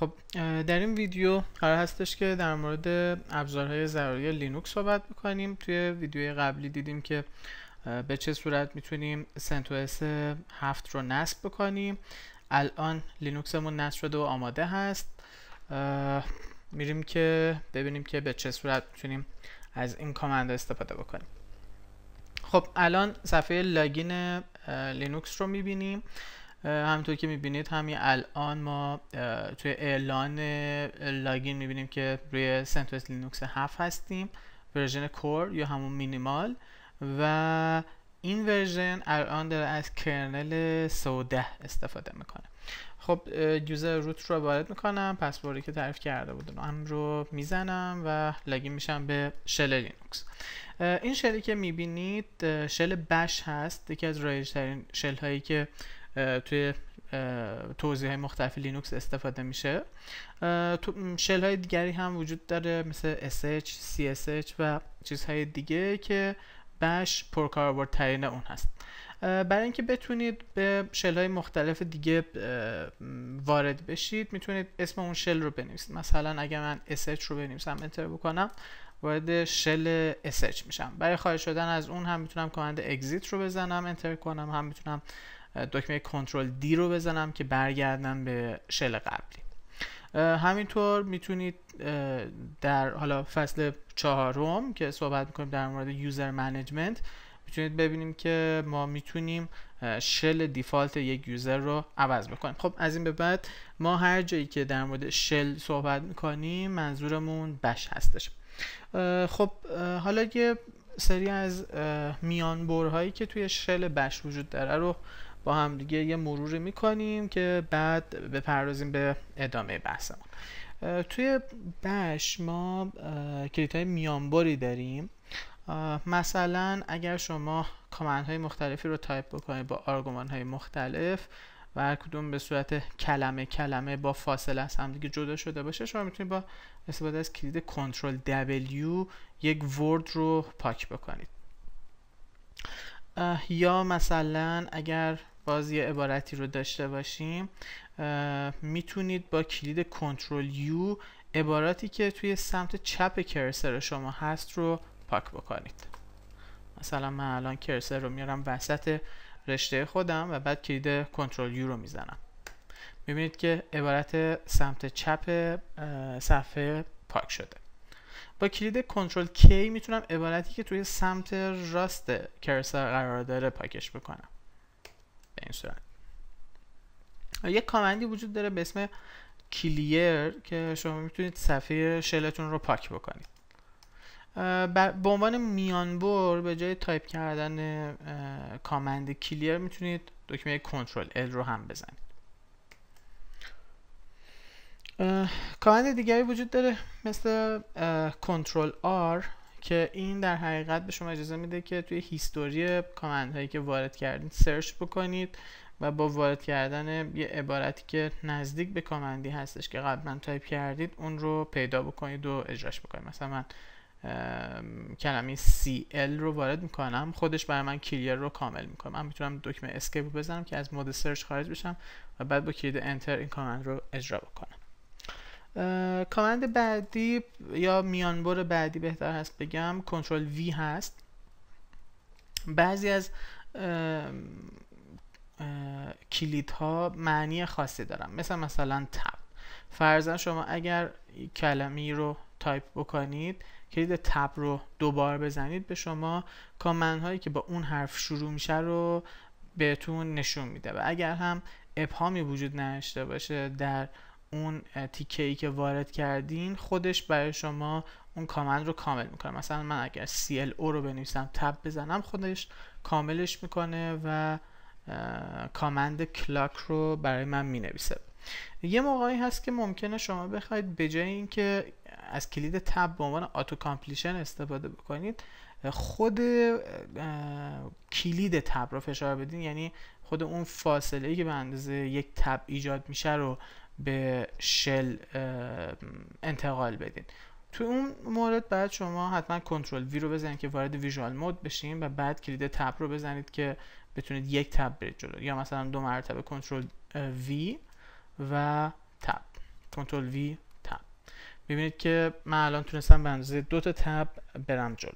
خب در این ویدیو قرار هستش که در مورد ابزارهای ضروری لینوکس صحبت بکنیم توی ویدیو قبلی دیدیم که به چه صورت میتونیم اس هفت رو نصب بکنیم الان لینوکسمون نصب شده و آماده هست میریم که ببینیم که به چه صورت میتونیم از این کامند استفاده بکنیم خب الان صفحه لاگین لینوکس رو میبینیم همینطور که میبینید همین الان ما توی اعلان لاگین میبینیم که روی سنتوس لینوکس 7 هستیم ورژن کور یا همون مینیمال و این ورژن الان داره از کرنل 110 استفاده میکنه خب یوزر روت رو وارد میکنم پسوردی که تعریف کرده بودن هم رو میزنم و لاگین میشم به شل لینوکس این شلی که میبینید شل بش هست یکی از رایج ترین شل هایی که توی توضیح مختلف لینوکس استفاده میشه شل های دیگری هم وجود داره مثل SH, CSH و چیزهای دیگه که بش ترین اون هست برای اینکه بتونید به شل های مختلف دیگه وارد بشید میتونید اسم اون شل رو بنویسید مثلا اگر من SH رو بنویسم انتر بکنم وارد شل SH میشم برای خارج شدن از اون هم میتونم کامند اگزیت رو بزنم انتر کنم هم میتونم دکمه کنترل دی رو بزنم که برگردم به شل قبلی همینطور میتونید در حالا فصل چهارم که صحبت میکنیم در مورد یوزر منیجمنت میتونید ببینیم که ما میتونیم شل دیفالت یک یوزر رو عوض بکنیم خب از این به بعد ما هر جایی که در مورد شل صحبت میکنیم منظورمون بش هستش خب حالا یه سری از میان برهایی که توی شل بش وجود داره رو با همدیگه یه مروری میکنیم که بعد بپردازیم به ادامه بحثمون توی بش ما های میانبری داریم مثلا اگر شما کامند های مختلفی رو تایپ بکنید با آرگومان های مختلف و هر کدوم به صورت کلمه کلمه با فاصله از دیگه جدا شده باشه شما میتونید با استفاده از کلید کنترل دبلیو یک ورد رو پاک بکنید یا مثلا اگر باز یه عبارتی رو داشته باشیم میتونید با کلید کنترل یو عباراتی که توی سمت چپ کرسر شما هست رو پاک بکنید مثلا من الان کرسر رو میارم وسط رشته خودم و بعد کلید کنترل یو رو میزنم میبینید که عبارت سمت چپ صفحه پاک شده با کلید کنترل کی میتونم عبارتی که توی سمت راست کرسر قرار داره پاکش بکنم به این صورت یه کامندی وجود داره به اسم کلیر که شما میتونید صفحه شلتون رو پاک بکنید به عنوان میانبر به جای تایپ کردن کامند کلیر میتونید دکمه کنترل ال رو هم بزنید کامند دیگری وجود داره مثل کنترل آر که این در حقیقت به شما اجازه میده که توی هیستوری کامند هایی که وارد کردید سرچ بکنید و با وارد کردن یه عبارتی که نزدیک به کامندی هستش که قبلا تایپ کردید اون رو پیدا بکنید و اجراش بکنید مثلا من کلمه CL رو وارد میکنم خودش برای من کلیر رو کامل میکنم من میتونم دکمه اسکیپ رو بزنم که از مود سرچ خارج بشم و بعد با کلید انتر این کامند رو اجرا بکنم کامند بعدی یا میانبر بعدی بهتر هست بگم کنترل وی هست بعضی از کلیدها معنی خاصی دارن مثل مثلا تب فرضا شما اگر کلمی رو تایپ بکنید کلید تب رو دوبار بزنید به شما کامند هایی که با اون حرف شروع میشه رو بهتون نشون میده و اگر هم ابهامی وجود نداشته باشه در اون تیکه ای که وارد کردین خودش برای شما اون کامند رو کامل میکنه مثلا من اگر او رو بنویسم تب بزنم خودش کاملش میکنه و کامند کلاک رو برای من مینویسه یه موقعی هست که ممکنه شما بخواید به جای اینکه از کلید تب به عنوان آتو کامپلیشن استفاده بکنید خود کلید تب رو فشار بدین یعنی خود اون فاصله ای که به اندازه یک تب ایجاد میشه رو به شل انتقال بدین تو اون مورد بعد شما حتما کنترل وی رو بزنید که وارد ویژوال مود بشین و بعد کلید تب رو بزنید که بتونید یک تب برید جلو یا مثلا دو مرتبه کنترل وی و تب کنترل وی تب میبینید که من الان تونستم به اندازه دو تا تب برم جلو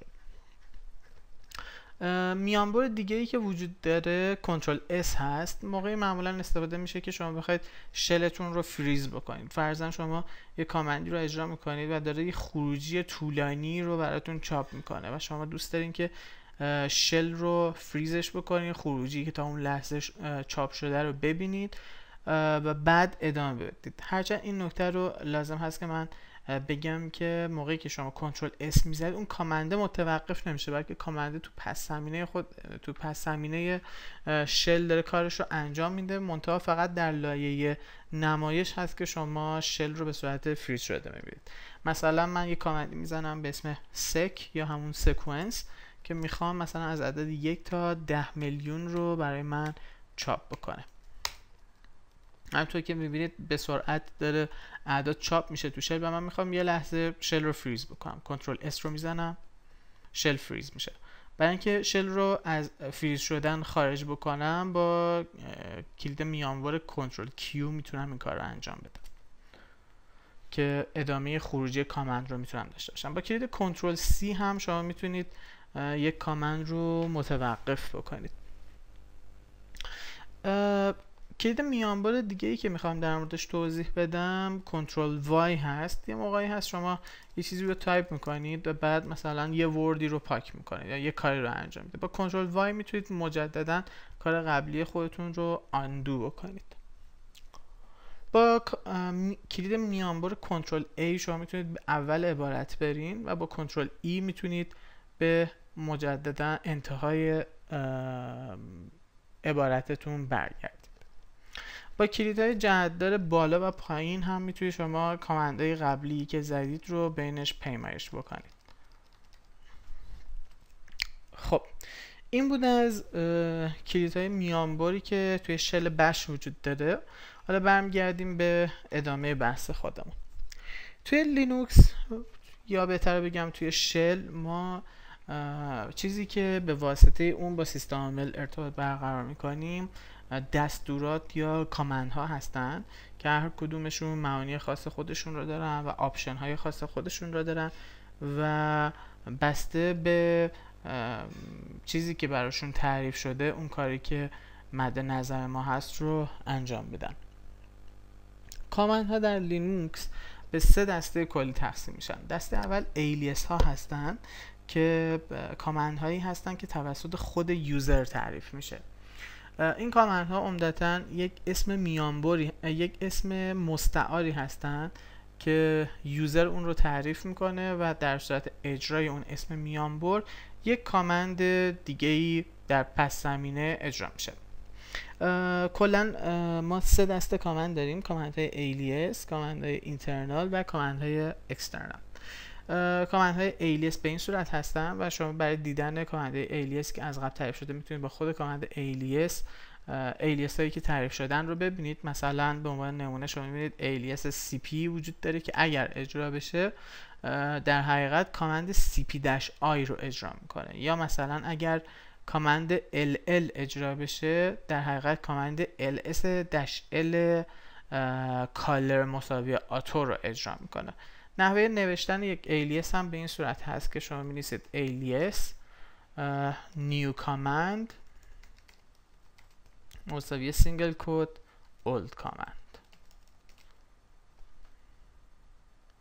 میانبر دیگه ای که وجود داره کنترل اس هست موقعی معمولا استفاده میشه که شما بخواید شلتون رو فریز بکنید فرضاً شما یه کامندی رو اجرا میکنید و داره یه خروجی طولانی رو براتون چاپ میکنه و شما دوست دارین که شل رو فریزش بکنید خروجی که تا اون لحظه چاپ شده رو ببینید و بعد ادامه بدید هرچند این نکته رو لازم هست که من بگم که موقعی که شما کنترل اس میزنید اون کامنده متوقف نمیشه بلکه کامنده تو پس زمینه خود تو پس زمینه شل داره کارش رو انجام میده منتها فقط در لایه نمایش هست که شما شل رو به صورت فریز شده میبینید مثلا من یه کامنده میزنم به اسم سک یا همون سکونس که میخوام مثلا از عدد یک تا ده میلیون رو برای من چاپ بکنه همطور که میبینید به سرعت داره اعداد چاپ میشه تو شل و من میخوام یه لحظه شل رو فریز بکنم کنترل اس رو میزنم شل فریز میشه برای اینکه شل رو از فریز شدن خارج بکنم با کلید میانور کنترل کیو میتونم این کار رو انجام بدم که ادامه خروجی کامند رو میتونم داشته باشم با کلید کنترل سی هم شما میتونید یک کامند رو متوقف بکنید کلید میانبار دیگه ای که میخوام در موردش توضیح بدم کنترل وای هست یه موقعی هست شما یه چیزی رو تایپ میکنید و بعد مثلا یه وردی رو پاک میکنید یا یه کاری رو انجام میده با کنترل وای میتونید مجددا کار قبلی خودتون رو اندو بکنید با کلید میانبر کنترل A شما میتونید به اول عبارت برین و با کنترل ای e میتونید به مجددا انتهای عبارتتون برگردید با های جهتدار بالا و پایین هم میتونید شما کامندای قبلی که زدید رو بینش پیمایش بکنید خب این بود از های میانبری که توی شل بش وجود داره حالا برمیگردیم به ادامه بحث خودمون توی لینوکس یا بهتر بگم توی شل ما چیزی که به واسطه اون با سیستم عامل ارتباط برقرار میکنیم دستورات یا کامند ها هستن که هر کدومشون معانی خاص خودشون رو دارن و آپشن های خاص خودشون رو دارن و بسته به چیزی که براشون تعریف شده اون کاری که مد نظر ما هست رو انجام بدن کامند ها در لینوکس به سه دسته کلی تقسیم میشن دسته اول ایلیس ها هستن که کامند هایی هستن که توسط خود یوزر تعریف میشه این ها عمدتا یک اسم میانبری یک اسم مستعاری هستند که یوزر اون رو تعریف میکنه و در صورت اجرای اون اسم میانبر یک کامند دیگه ای در پس زمینه اجرا میشه کلا ما سه دسته کامند داریم کامند های ایلیس کامند های اینترنال و کامند های اکسترنال کامنت های ایلیس به این صورت هستن و شما برای دیدن کامنت های ایلیس که از قبل تعریف شده میتونید با خود کامنت ایلیس ایلیس هایی که تعریف شدن رو ببینید مثلا به عنوان نمونه شما میبینید ایلیس پی وجود داره که اگر اجرا بشه در حقیقت کامند داش آی رو اجرا میکنه یا مثلا اگر کامند ال اجرا بشه در حقیقت کامند داش ال کالر مساوی آتو رو اجرا میکنه نحوه نوشتن یک ایلیس هم به این صورت هست که شما می نویسید ایلیس نیو کامند مساوی سینگل کد اولد کامند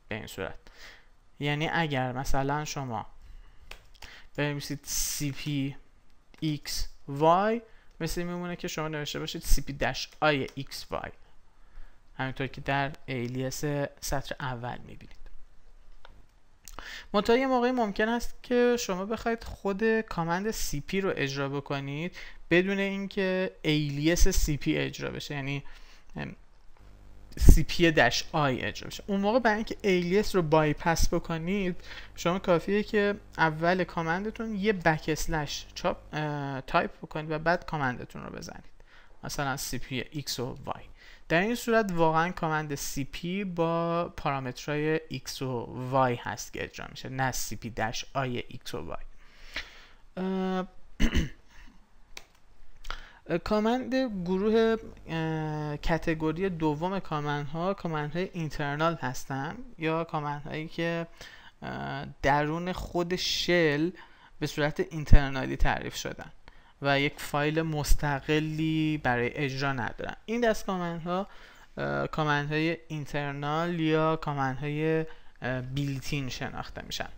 به این صورت یعنی اگر مثلا شما بنویسید cp x y مثل میمونه که شما نوشته باشید cp i x y همینطور که در ایلیس سطر اول میبینید منتها یه موقعی ممکن است که شما بخواید خود کامند سی پی رو اجرا بکنید بدون اینکه ایلیس پی اجرا بشه یعنی پی دش آی اجرا بشه اون موقع برای اینکه ایلیس رو بایپس بکنید شما کافیه که اول کامندتون یه بک اسلش تایپ بکنید و بعد کامندتون رو بزنید مثلا پی ایکس و وای در این صورت واقعا کامند پی با پارامترهای x و y هست که اجرا میشه نه cp داش آی x و y کامند گروه کتگوری دوم کامند ها کامند های اینترنال هستن یا کامند هایی که درون خود شل به صورت اینترنالی تعریف شدن و یک فایل مستقلی برای اجرا ندارن این دست کامند ها کامند های اینترنال یا کامند های بیلتین شناخته میشن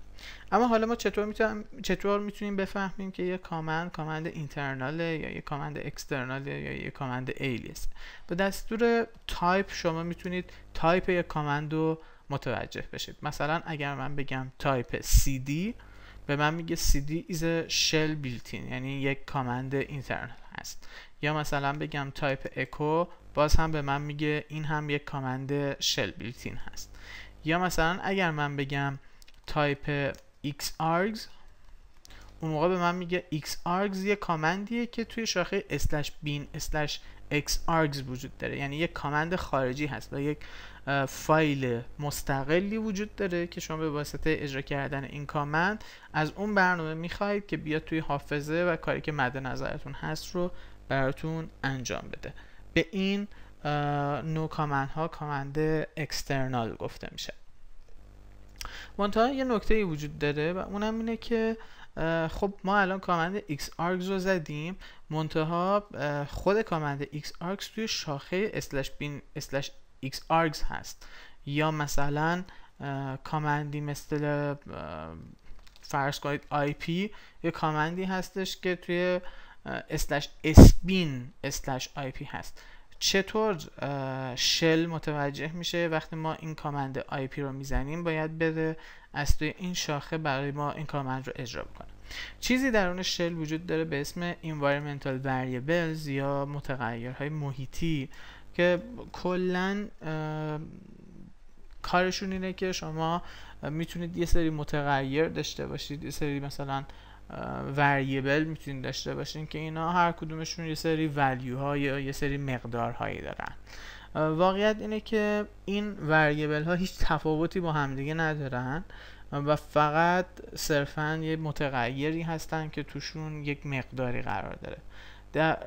اما حالا ما چطور میتونیم چطور میتونیم بفهمیم که یک کامند کامند اینترناله یا یک کامند اکسترنال یا یک کامند الیس با دستور تایپ شما میتونید تایپ یک کامند رو متوجه بشید مثلا اگر من بگم تایپ cd به من میگه cd is a shell built in یعنی یک کامند اینترنال هست یا مثلا بگم تایپ اکو باز هم به من میگه این هم یک کامند شل بیلتین هست یا مثلا اگر من بگم تایپ xargs اون موقع به من میگه xargs یه کامندیه که توی شاخه slash bin slash xargs وجود داره یعنی یک کامند خارجی هست و یک فایل مستقلی وجود داره که شما به واسطه اجرا کردن این کامند از اون برنامه میخواهید که بیاد توی حافظه و کاری که مد نظرتون هست رو براتون انجام بده به این نو کامند ها کامند اکسترنال گفته میشه منتها یه نکته ای وجود داره و اونم اینه که خب ما الان کامند x args رو زدیم منتها خود کامند x توی شاخه slash bin x args هست یا مثلا کامندی مثل فرض کنید IP یه کامندی هستش که توی اسلش اسبین اسلش IP هست چطور شل متوجه میشه وقتی ما این کامند IP رو میزنیم باید بره از توی این شاخه برای ما این کامند رو اجرا بکنه چیزی درون شل وجود داره به اسم environmental variables یا متغیرهای محیطی که کلا کارشون اینه که شما میتونید یه سری متغیر داشته باشید یه سری مثلا وریبل میتونید داشته باشین که اینا هر کدومشون یه سری ولیو یا یه سری مقدار هایی دارن واقعیت اینه که این وریبل ها هیچ تفاوتی با همدیگه ندارن و فقط صرفا یه متغیری هستن که توشون یک مقداری قرار داره در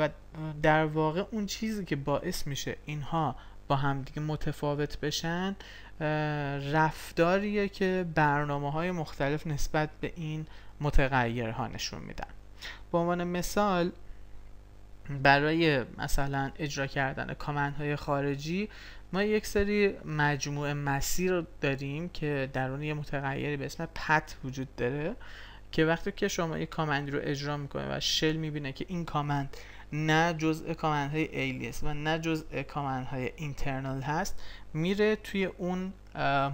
و در واقع اون چیزی که باعث میشه اینها با همدیگه متفاوت بشن رفتاریه که برنامه های مختلف نسبت به این متغیرها نشون میدن به عنوان مثال برای مثلا اجرا کردن کامند های خارجی ما یک سری مجموعه مسیر داریم که درون یه متغیری به اسم پت وجود داره که وقتی که شما یه کامندی رو اجرا میکنه و شل میبینه که این کامند نه جزء کامند های ایلیس و نه جزء کامند های اینترنال هست میره توی اون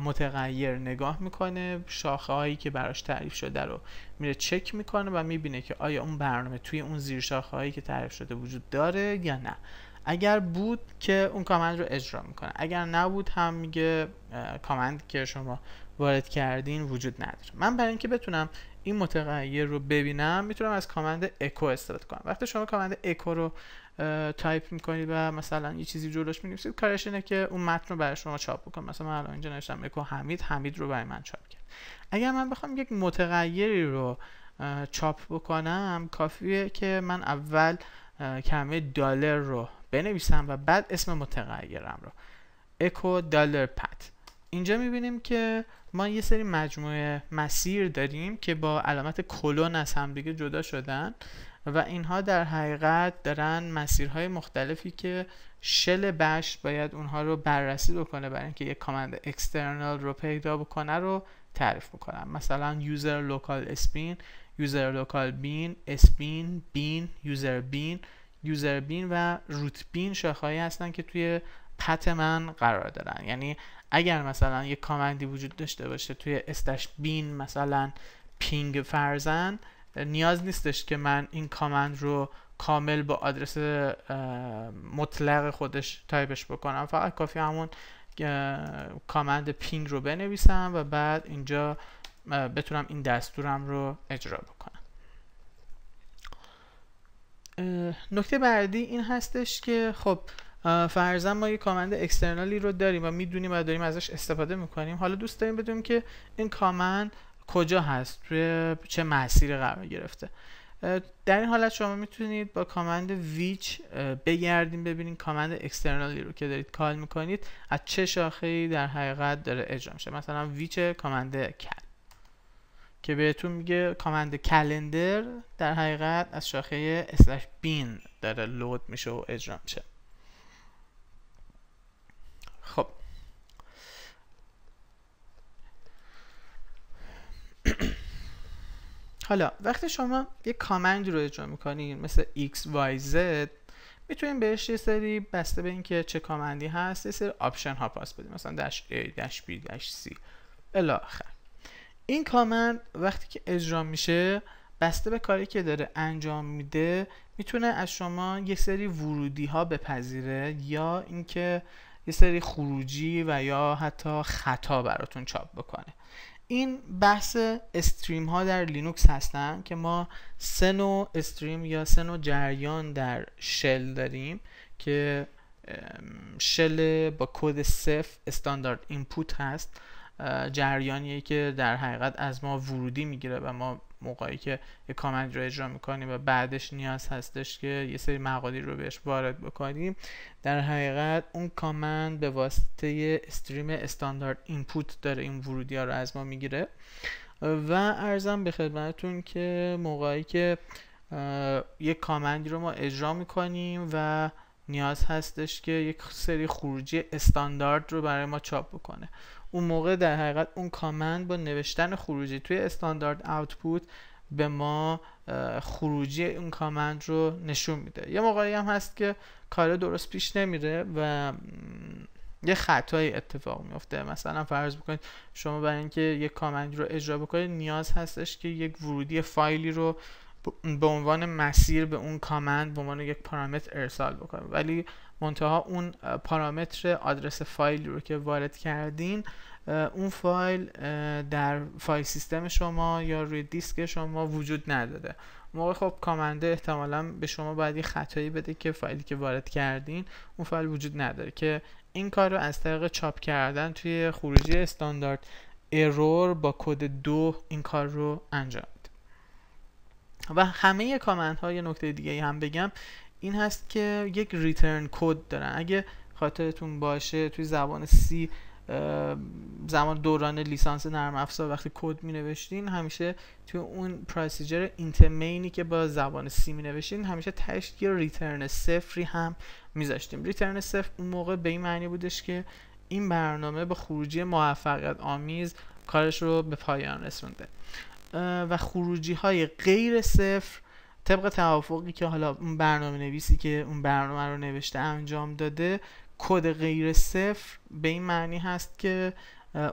متغیر نگاه میکنه شاخه هایی که براش تعریف شده رو میره چک میکنه و میبینه که آیا اون برنامه توی اون زیر هایی که تعریف شده وجود داره یا نه اگر بود که اون کامند رو اجرا میکنه اگر نبود هم میگه کامند که شما وارد کردین وجود نداره من برای اینکه بتونم این متغیر رو ببینم میتونم از کامند اکو استفاده کنم وقتی شما کامند اکو رو تایپ میکنید و مثلا یه چیزی جلوش مینویسید کارش اینه که اون متن رو برای شما چاپ بکنم مثلا من الان اینجا نوشتم اکو حمید حمید رو برای من چاپ کرد اگر من بخوام یک متغیری رو چاپ بکنم کافیه که من اول کلمه دلار رو بنویسم و بعد اسم متغیرم رو اکو دلار پت اینجا میبینیم که ما یه سری مجموعه مسیر داریم که با علامت کلون از هم دیگه جدا شدن و اینها در حقیقت دارن مسیرهای مختلفی که شل بش باید اونها رو بررسی بکنه برای اینکه یک کامند اکسترنال رو پیدا بکنه رو تعریف بکنن مثلا یوزر لوکال اسپین یوزر لوکال بین اسپین بین یوزر بین یوزر بین و روت بین شاخه‌ای هستن که توی پت من قرار دارن یعنی اگر مثلا یه کامندی وجود داشته باشه توی استش بین مثلا پینگ فرزن نیاز نیستش که من این کامند رو کامل با آدرس مطلق خودش تایپش بکنم فقط کافی همون کامند پینگ رو بنویسم و بعد اینجا بتونم این دستورم رو اجرا بکنم نکته بعدی این هستش که خب فرضا ما یه کامند اکسترنالی رو داریم و میدونیم و داریم ازش استفاده میکنیم حالا دوست داریم بدونیم که این کامند کجا هست توی چه مسیری قرار گرفته در این حالت شما میتونید با کامند ویچ بگردیم ببینید کامند اکسترنالی رو که دارید کال میکنید از چه شاخه در حقیقت داره اجرا میشه مثلا ویچ کامند کل که بهتون میگه کامند کلندر در حقیقت از شاخه اسلش بین داره لود میشه و اجرا میشه خب حالا وقتی شما یه کامند رو اجرا میکنین مثل x, y, z میتونیم بهش یه سری بسته به اینکه چه کامندی هست یه سری آپشن ها پاس بدیم مثلا دش a دش b دش c آخر این کامند وقتی که اجرا میشه بسته به کاری که داره انجام میده میتونه از شما یه سری ورودی ها بپذیره یا اینکه یه سری خروجی و یا حتی خطا براتون چاپ بکنه این بحث استریم ها در لینوکس هستن که ما سه نوع استریم یا سه نوع جریان در شل داریم که شل با کد صف استاندارد اینپوت هست جریانیه که در حقیقت از ما ورودی میگیره و ما موقعی که یه کامند رو اجرا میکنیم و بعدش نیاز هستش که یه سری مقالی رو بهش وارد بکنیم در حقیقت اون کامند به واسطه استریم استاندارد اینپوت داره این ورودی ها رو از ما میگیره و ارزم به خدمتتون که موقعی که یک کامندی رو ما اجرا میکنیم و نیاز هستش که یک سری خروجی استاندارد رو برای ما چاپ بکنه اون موقع در حقیقت اون کامند با نوشتن خروجی توی استاندارد آوتپوت به ما خروجی اون کامند رو نشون میده یه موقعی هم هست که کار درست پیش نمیره و یه خطایی اتفاق میفته مثلا فرض بکنید شما برای اینکه یک کامند رو اجرا بکنید نیاز هستش که یک ورودی فایلی رو به عنوان مسیر به اون کامند به عنوان یک پارامتر ارسال بکنید ولی منتها اون پارامتر آدرس فایل رو که وارد کردین اون فایل در فایل سیستم شما یا روی دیسک شما وجود نداره موقع خب کامنده احتمالا به شما باید یه خطایی بده که فایلی که وارد کردین اون فایل وجود نداره که این کار رو از طریق چاپ کردن توی خروجی استاندارد ارور با کد دو این کار رو انجام و همه کامنت های نکته دیگه هم بگم این هست که یک ریترن کد دارن اگه خاطرتون باشه توی زبان سی زمان دوران لیسانس نرم افزار وقتی کد می نوشتین همیشه توی اون پروسیجر اینترمینی که با زبان سی می نوشتین همیشه تش یه ریترن صفری هم میذاشتیم ریترن صفر اون موقع به این معنی بودش که این برنامه با خروجی موفقیت آمیز کارش رو به پایان رسونده و خروجی های غیر صفر طبق توافقی که حالا اون برنامه نویسی که اون برنامه رو نوشته انجام داده کد غیر صفر به این معنی هست که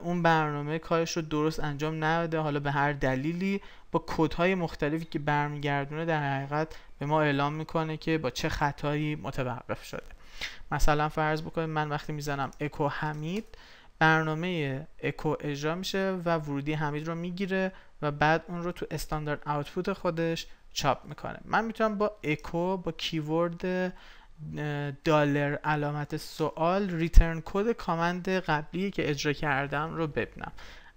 اون برنامه کارش رو درست انجام نداده حالا به هر دلیلی با کودهای مختلفی که برمیگردونه در حقیقت به ما اعلام میکنه که با چه خطایی متوقف شده مثلا فرض بکنید من وقتی میزنم اکو حمید برنامه اکو اجرا میشه و ورودی حمید رو میگیره و بعد اون رو تو استاندارد آوتپوت خودش چاپ میکنه من میتونم با اکو با کیورد دلار علامت سوال ریترن کد کامند قبلی که اجرا کردم رو ببینم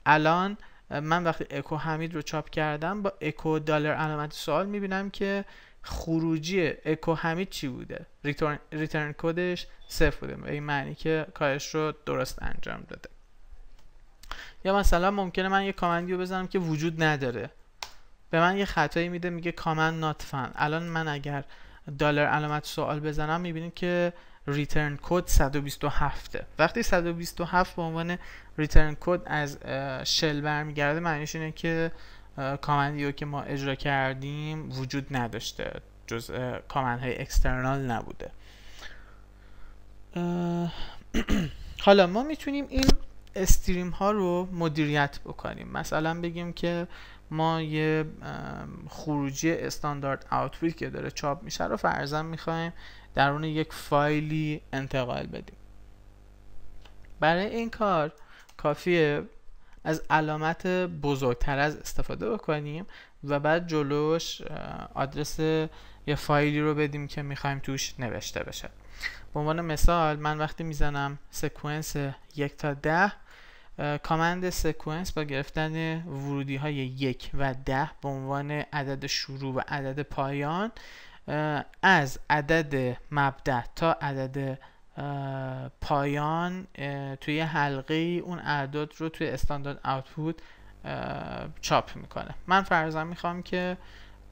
الان من وقتی اکو حمید رو چاپ کردم با اکو دلار علامت سوال میبینم که خروجی اکو حمید چی بوده ریترن, ریترن کدش صفر بوده به این معنی که کارش رو درست انجام داده یا مثلا ممکنه من یه کامندی رو بزنم که وجود نداره به من یه خطایی میده میگه کامن نات فن الان من اگر دلار علامت سوال بزنم میبینید که ریترن کد 127 وقتی 127 به عنوان ریترن کد از شل برمیگرده معنیش اینه که کامندی رو که ما اجرا کردیم وجود نداشته جز کامند های اکسترنال نبوده حالا ما میتونیم این استریم ها رو مدیریت بکنیم مثلا بگیم که ما یه خروجی استاندارد آوتپوت که داره چاپ میشه رو فرضاً میخوایم درون یک فایلی انتقال بدیم برای این کار کافیه از علامت بزرگتر از استفاده بکنیم و بعد جلوش آدرس یه فایلی رو بدیم که میخوایم توش نوشته بشه به عنوان مثال من وقتی میزنم سکونس یک تا ده کامند سکونس با گرفتن ورودی های یک و ده به عنوان عدد شروع و عدد پایان از عدد مبدع تا عدد پایان توی حلقه اون اعداد رو توی استاندارد آوتپوت چاپ میکنه من فرضاً میخوام که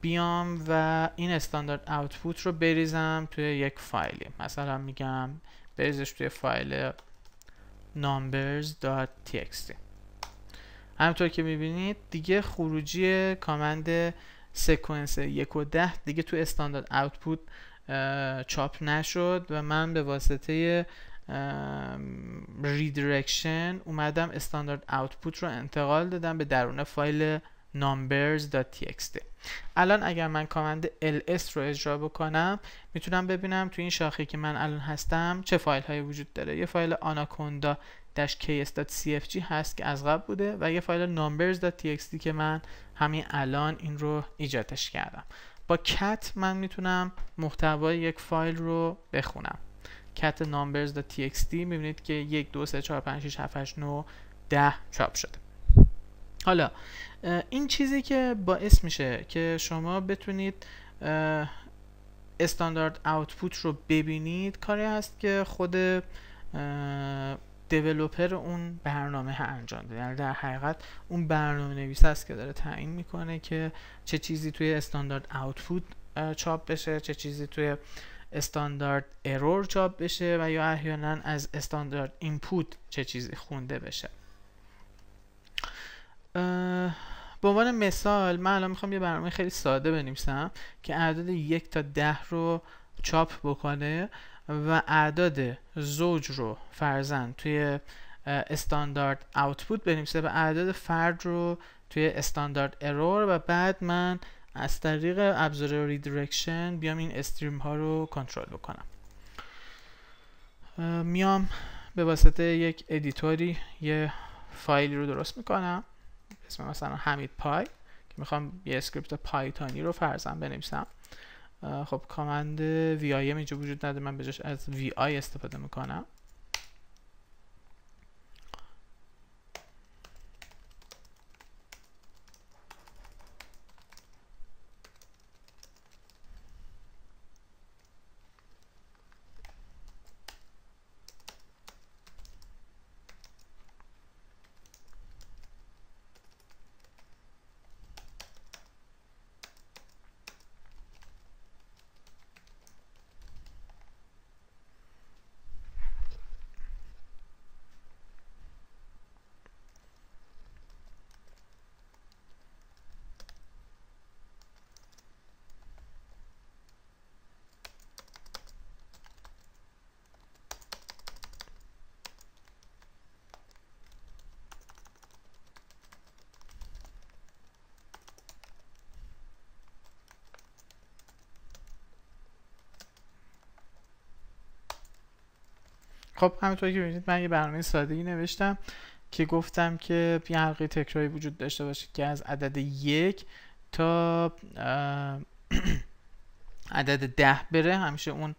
بیام و این استاندارد آوتپوت رو بریزم توی یک فایلی مثلا میگم بریزش توی فایل numbers.txt همطور که میبینید دیگه خروجی کامند سکونس یک و ده دیگه تو استاندارد اوتپوت چاپ نشد و من به واسطه ریدیرکشن اومدم استاندارد اوتپوت رو انتقال دادم به درون فایل numbers.txt الان اگر من کامند ls رو اجرا بکنم میتونم ببینم تو این شاخه که من الان هستم چه فایل هایی وجود داره یه فایل anaconda ks.cfg هست که از قبل بوده و یه فایل numbers.txt که من همین الان این رو ایجادش کردم با cat من میتونم محتوای یک فایل رو بخونم cat numbers.txt میبینید که 1 2 3 4 5 6 7 8 9 10 چاپ شده حالا این چیزی که باعث میشه که شما بتونید استاندارد آوتپوت رو ببینید کاری هست که خود دیولوپر اون برنامه ها انجام داده یعنی در حقیقت اون برنامه نویس است که داره تعیین میکنه که چه چیزی توی استاندارد آوتپوت چاپ بشه چه چیزی توی استاندارد ارور چاپ بشه و یا احیانا از استاندارد اینپوت چه چیزی خونده بشه به عنوان مثال من الان میخوام یه برنامه خیلی ساده بنویسم که اعداد یک تا ده رو چاپ بکنه و اعداد زوج رو فرزن توی استاندارد آوتپوت بنویسه و اعداد فرد رو توی استاندارد ارور و بعد من از طریق ابزار ریدیرکشن بیام این استریم ها رو کنترل بکنم میام به واسطه یک ادیتوری یه فایلی رو درست میکنم اسم مثلا حمید پای که میخوام یه اسکریپت پایتونی رو فرزن بنویسم خب کامند وی آی اینجا وجود نداره من بجاش از وی آی استفاده میکنم خب همونطور که ببینید من یه برنامه ساده نوشتم که گفتم که یه حلقه تکراری وجود داشته باشه که از عدد یک تا عدد ده بره همیشه اون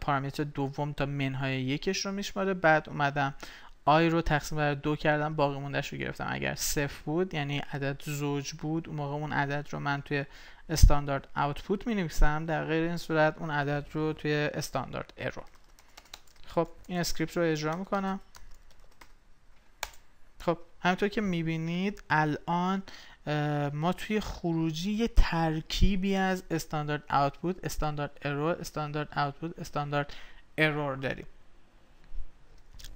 پارامتر دوم تا منهای یکش رو میشماره بعد اومدم آی رو تقسیم بر دو کردم باقی موندهش رو گرفتم اگر صفر بود یعنی عدد زوج بود اون موقع اون عدد رو من توی استاندارد اوتپوت می نویسم در غیر این صورت اون عدد رو توی استاندارد ارور خب این اسکریپت رو اجرا میکنم خب همینطور که میبینید الان ما توی خروجی یه ترکیبی از استاندارد آوتپوت استاندارد ارور استاندارد آوتپوت استاندارد ارور داریم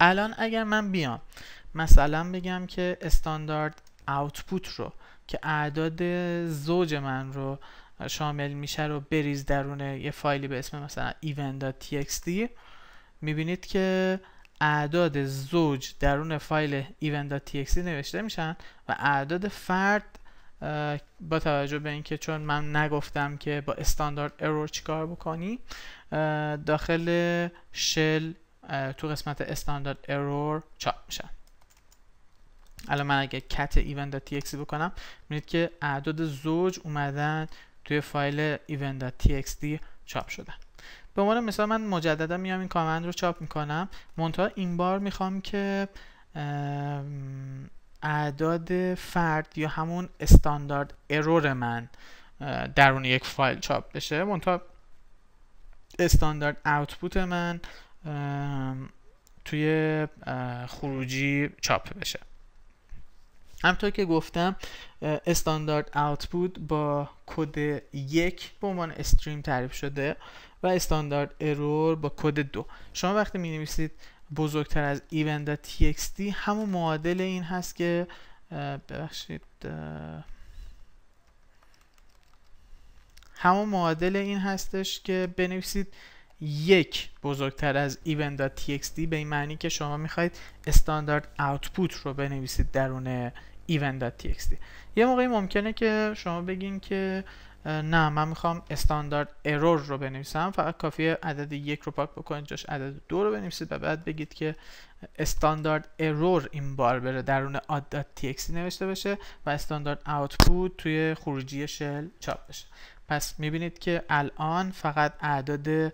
الان اگر من بیام مثلا بگم که استاندارد آوتپوت رو که اعداد زوج من رو شامل میشه رو بریز درون یه فایلی به اسم مثلا event.txt میبینید که اعداد زوج درون فایل event.txt نوشته میشن و اعداد فرد با توجه به اینکه چون من نگفتم که با استاندارد ارور چیکار بکنی داخل شل تو قسمت استاندارد ارور چاپ میشن الان من اگه کت event.txt بکنم میبینید که اعداد زوج اومدن توی فایل event.txt چاپ شدن به عنوان مثال من مجددا میام این کامند رو چاپ میکنم مونتا این بار میخوام که اعداد فرد یا همون استاندارد ارور من درون یک فایل چاپ بشه منتها استاندارد اوتپوت من توی خروجی چاپ بشه همطور که گفتم استاندارد اوتپوت با کد یک به عنوان استریم تعریف شده و استاندارد ارور با کد دو شما وقتی می نویسید بزرگتر از event.txt همون معادل این هست که ببخشید همون معادل این هستش که بنویسید یک بزرگتر از event.txt به این معنی که شما میخواید استاندارد آوتپوت رو بنویسید درون event.txt یه موقعی ممکنه که شما بگین که نه من میخوام استاندارد ارور رو بنویسم فقط کافیه عدد یک رو پاک بکنید جاش عدد دو رو بنویسید و بعد بگید که استاندارد ارور این بار بره درون add.txt نوشته بشه و استاندارد آوتپوت توی خروجی شل چاپ بشه پس میبینید که الان فقط اعداد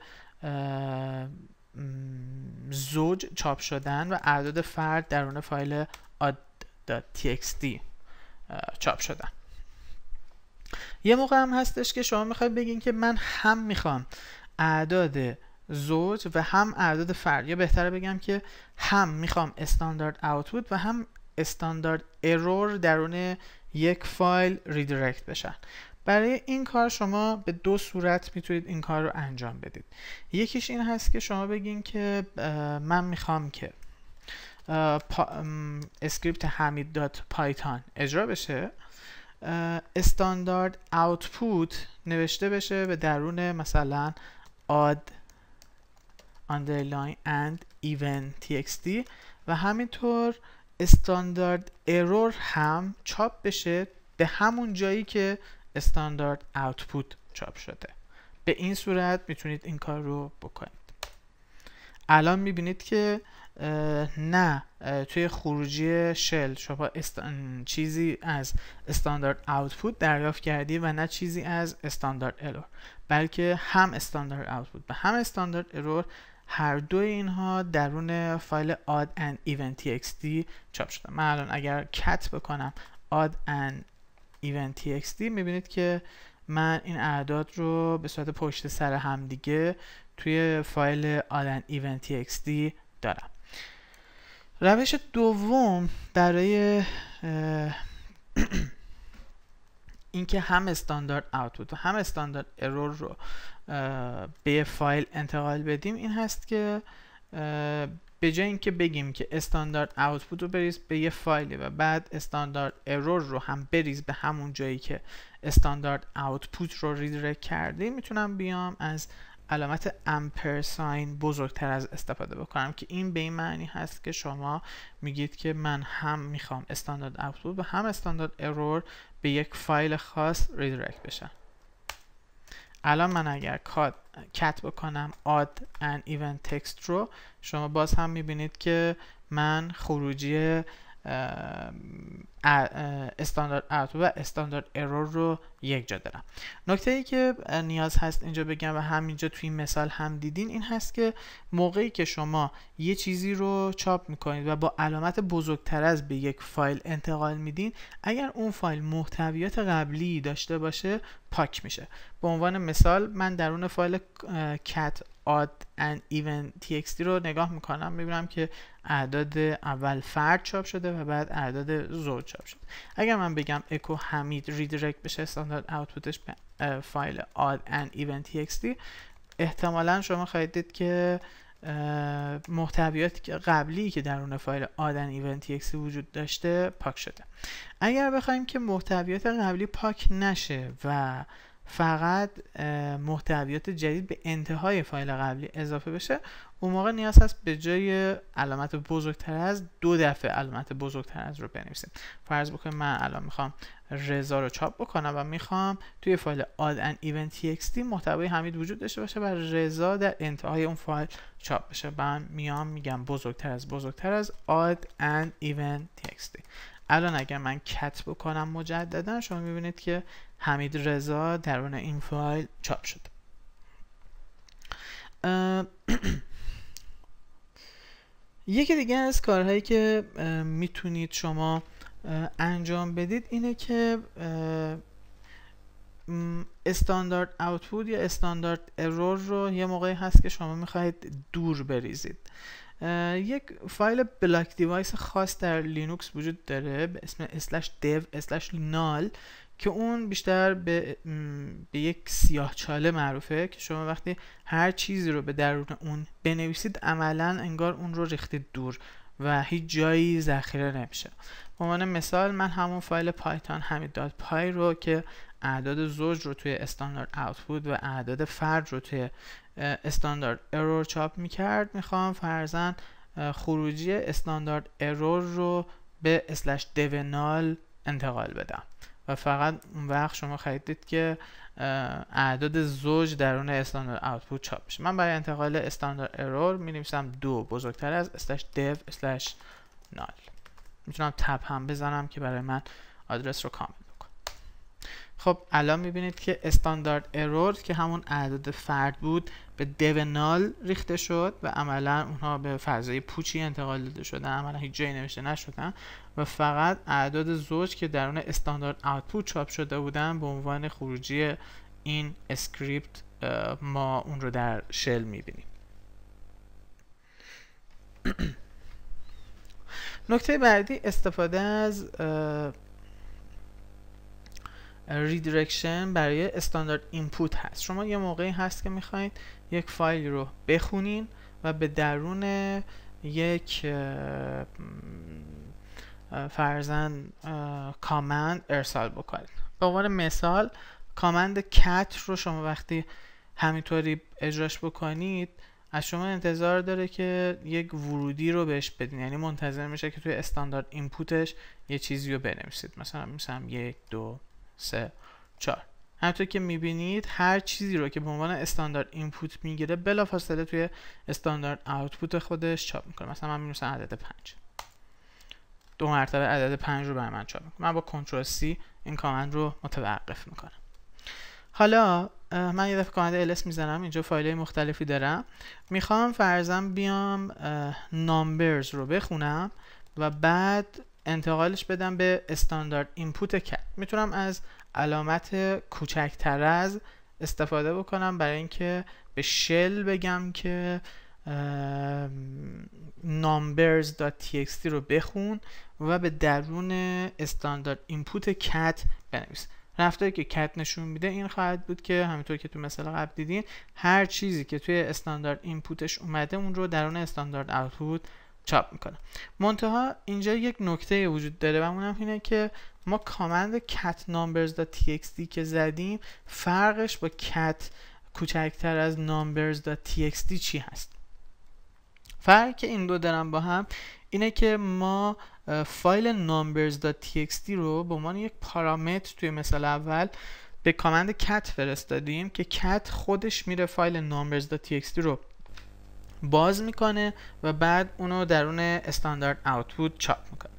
زوج چاپ شدن و اعداد فرد درون فایل add.txt چاپ شدن یه موقع هم هستش که شما میخواید بگین که من هم میخوام اعداد زوج و هم اعداد فرد یا بهتره بگم که هم میخوام استاندارد اوتپوت و هم استاندارد ارور درون یک فایل ریدیرکت بشن برای این کار شما به دو صورت میتونید این کار رو انجام بدید یکیش این هست که شما بگین که من میخوام که اسکریپت پایتان اجرا بشه استاندارد اوتپوت نوشته بشه به درون مثلا آد underline and even txt و همینطور استاندارد ارور هم چاپ بشه به همون جایی که استاندارد اوتپوت چاپ شده به این صورت میتونید این کار رو بکنید الان میبینید که نه توی خروجی شل شما چیزی از استاندارد آوتپوت دریافت کردی و نه چیزی از استاندارد ارور بلکه هم استاندارد آوتپوت و هم استاندارد ارور هر دو اینها درون فایل add and event txt چاپ شده من الان اگر کت بکنم add and event txt میبینید که من این اعداد رو به صورت پشت سر هم دیگه توی فایل add and event txt دارم روش دوم برای اینکه هم استاندارد آوتپوت و هم استاندارد ارور رو به فایل انتقال بدیم این هست که به جای اینکه بگیم که استاندارد آوتپوت رو بریز به یه فایلی و بعد استاندارد ارور رو هم بریز به همون جایی که استاندارد آوتپوت رو ریدرک کردیم میتونم بیام از علامت امپرساین بزرگتر از استفاده بکنم که این به این معنی هست که شما میگید که من هم میخوام استاندارد آوتپوت و هم استاندارد ارور به یک فایل خاص ریدایرکت بشن الان من اگر کات کت بکنم آد ان event text رو شما باز هم میبینید که من خروجی استاندارد اوت و استاندارد ارور رو یک جا دارم نکته ای که نیاز هست اینجا بگم و همینجا توی این مثال هم دیدین این هست که موقعی که شما یه چیزی رو چاپ میکنید و با علامت بزرگتر از به یک فایل انتقال میدین اگر اون فایل محتویات قبلی داشته باشه پاک میشه به عنوان مثال من درون فایل cat add and even txt رو نگاه میکنم میبینم که اعداد اول فرد چاپ شده و بعد اعداد زوج چاپ شده اگر من بگم اکو حمید ریدیرکت بشه استاندارد اوتپوتش به فایل آد ان ایونت احتمالا شما خواهید دید که محتویات قبلی که درون فایل آدن ایونت txt وجود داشته پاک شده اگر بخوایم که محتویات قبلی پاک نشه و فقط محتویات جدید به انتهای فایل قبلی اضافه بشه اون موقع نیاز هست به جای علامت بزرگتر از دو دفعه علامت بزرگتر از رو بنویسیم فرض بکنیم من الان میخوام رضا رو چاپ بکنم و میخوام توی فایل add and event txt محتوای حمید وجود داشته باشه و رضا در انتهای اون فایل چاپ بشه من میام میگم بزرگتر از بزرگتر از add and event txt الان اگر من کت بکنم مجددا شما میبینید که حمید رضا درون این فایل چاپ شد یکی دیگه از کارهایی که میتونید شما انجام بدید اینه که استاندارد آوتپوت یا استاندارد ارور رو یه موقعی هست که شما میخواهید دور بریزید یک فایل بلاک دیوایس خاص در لینوکس وجود داره به اسم slash dev slash null که اون بیشتر به, به یک سیاه چاله معروفه که شما وقتی هر چیزی رو به درون اون بنویسید عملا انگار اون رو ریختید دور و هیچ جایی ذخیره نمیشه به عنوان مثال من همون فایل پایتان همین پای رو که اعداد زوج رو توی استاندارد آوتپوت و اعداد فرد رو توی استاندارد ارور چاپ میکرد میخوام فرزن خروجی استاندارد ارور رو به اسلش دونال انتقال بدم و فقط اون وقت شما خواهید دید که اعداد زوج درون استاندارد آوتپوت چاپ بشه من برای انتقال استاندارد ارور می نویسم دو بزرگتر از اسلش دو اسلش نال میتونم تپ هم بزنم که برای من آدرس رو کامل خب الان میبینید که استاندارد ارور که همون اعداد فرد بود به دو نال ریخته شد و عملا اونها به فضای پوچی انتقال داده شدن عملا هیچ جایی نوشته نشدن و فقط اعداد زوج که درون استاندارد آوتپوت چاپ شده بودن به عنوان خروجی این اسکریپت ما اون رو در شل میبینیم نکته بعدی استفاده از ریدیرکشن برای استاندارد اینپوت هست شما یه موقعی هست که میخواید یک فایل رو بخونین و به درون یک فرزن کامند ارسال بکنید به عنوان مثال کامند کت رو شما وقتی همینطوری اجراش بکنید از شما انتظار داره که یک ورودی رو بهش بدین یعنی منتظر میشه که توی استاندارد اینپوتش یه چیزی رو بنویسید مثلا مثلا یک دو سه چهار همطور که میبینید هر چیزی رو که به عنوان استاندارد اینپوت میگیره بلافاصله توی استاندارد آوتپوت خودش چاپ میکنه مثلا من میرسم عدد پنج دو مرتبه عدد پنج رو به من چاپ میکنه من با کنترل سی این کامند رو متوقف میکنم حالا من یه دفعه کامند ls میزنم اینجا فایل مختلفی دارم میخوام فرزم بیام نامبرز رو بخونم و بعد انتقالش بدم به استاندارد اینپوت کت میتونم از علامت کوچکتر از استفاده بکنم برای اینکه به شل بگم که numbers.txt رو بخون و به درون استاندارد اینپوت کت بنویس رفتاری که کت نشون میده این خواهد بود که همینطور که تو مثال قبل دیدین هر چیزی که توی استاندارد اینپوتش اومده اون رو درون استاندارد آوتپوت چاپ میکنه. منتها اینجا یک نکته وجود داره و اونم اینه که ما کامند cat numbers.txt که زدیم فرقش با cat کوچکتر از numbers.txt چی هست فرق این دو دارم با هم اینه که ما فایل numbers.txt رو به عنوان یک پارامتر توی مثال اول به کامند cat فرستادیم که cat خودش میره فایل numbers.txt رو باز میکنه و بعد اونو درون استاندارد آوتپوت چاپ میکنه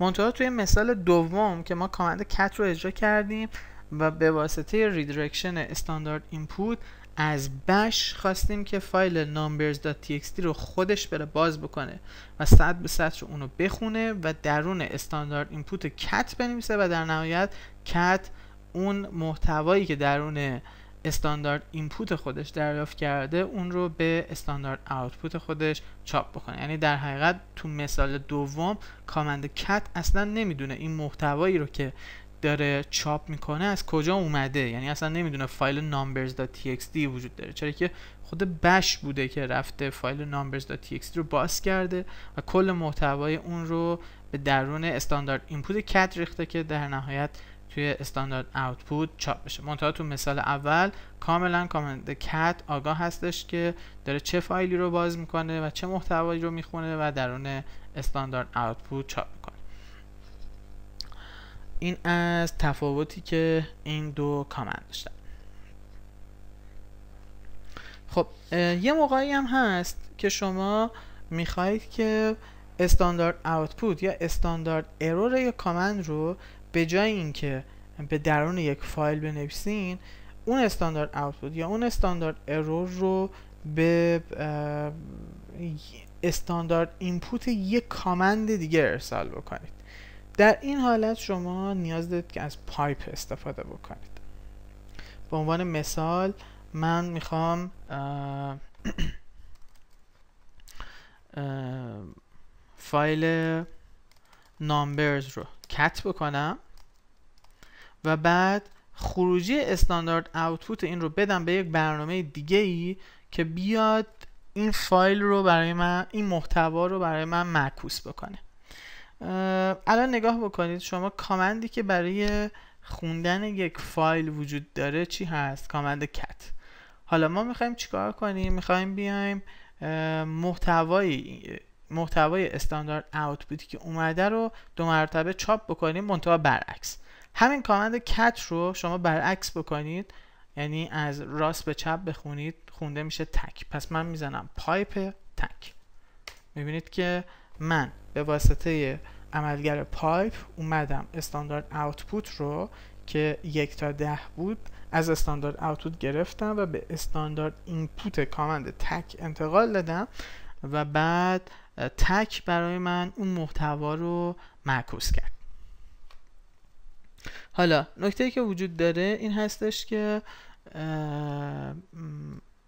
منتها توی مثال دوم که ما کامند کت رو اجرا کردیم و به واسطه ریدرکشن استاندارد اینپوت از بش خواستیم که فایل numbers.txt رو خودش بره باز بکنه و صد به رو اونو بخونه و درون استاندارد اینپوت کت بنویسه و در نهایت کت اون محتوایی که درون استاندارد اینپوت خودش دریافت کرده اون رو به استاندارد آوتپوت خودش چاپ بکنه یعنی در حقیقت تو مثال دوم کامند کت اصلا نمیدونه این محتوایی رو که داره چاپ میکنه از کجا اومده یعنی اصلا نمیدونه فایل numbers.txt وجود داره چرا که خود بش بوده که رفته فایل numbers.txt رو باز کرده و کل محتوای اون رو به درون استاندارد اینپوت کت ریخته که در نهایت توی استاندارد آوتپوت چاپ بشه منتها تو مثال اول کاملا کامند کت آگاه هستش که داره چه فایلی رو باز میکنه و چه محتوایی رو میخونه و درون استاندارد آوتپوت چاپ میکنه این از تفاوتی که این دو کامند داشتن خب یه موقعی هم هست که شما میخواهید که استاندارد آوتپوت یا استاندارد ارور یا کامند رو به جای اینکه به درون یک فایل بنویسین اون استاندارد آوتپوت یا اون استاندارد ارور رو به استاندارد اینپوت یک کامند دیگه ارسال بکنید در این حالت شما نیاز دارید که از پایپ استفاده بکنید به عنوان مثال من میخوام فایل نامبرز رو کت بکنم و بعد خروجی استاندارد اوتپوت این رو بدم به یک برنامه دیگه ای که بیاد این فایل رو برای من این محتوا رو برای من معکوس بکنه الان نگاه بکنید شما کامندی که برای خوندن یک فایل وجود داره چی هست کامند کت حالا ما میخوایم چیکار کنیم میخوایم بیایم محتوای محتوای استاندارد آوتپوتی که اومده رو دو مرتبه چاپ بکنیم منتها برعکس همین کامند کت رو شما برعکس بکنید یعنی از راست به چپ بخونید خونده میشه تک پس من میزنم پایپ تک میبینید که من به واسطه عملگر پایپ اومدم استاندارد آوتپوت رو که یک تا ده بود از استاندارد آوتپوت گرفتم و به استاندارد اینپوت کامند تک انتقال دادم و بعد تک برای من اون محتوا رو معکوس کرد حالا نکته که وجود داره این هستش که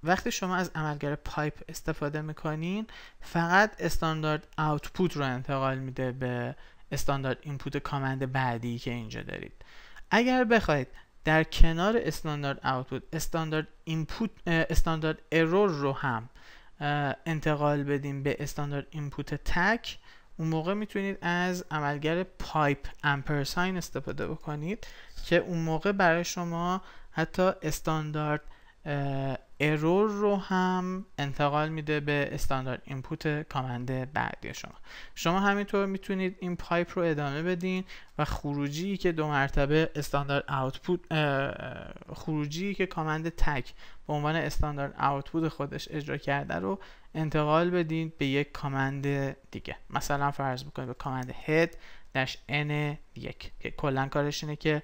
وقتی شما از عملگر پایپ استفاده میکنین فقط استاندارد آوتپوت رو انتقال میده به استاندارد اینپوت کامند بعدی که اینجا دارید اگر بخواید در کنار استاندارد آوتپوت استاندارد اینپوت استاندارد ارور رو هم انتقال بدیم به استاندارد اینپوت تک اون موقع میتونید از عملگر پایپ امپرساین استفاده بکنید که اون موقع برای شما حتی استاندارد ارور رو هم انتقال میده به استاندارد اینپوت کامند بعدی شما شما همینطور میتونید این پایپ رو ادامه بدین و خروجی که دو مرتبه استاندارد آوتپوت خروجی که کامند تک به عنوان استاندارد آوتپوت خودش اجرا کرده رو انتقال بدین به یک کامند دیگه مثلا فرض بکنید به کامند head n یک که کلا کارش اینه که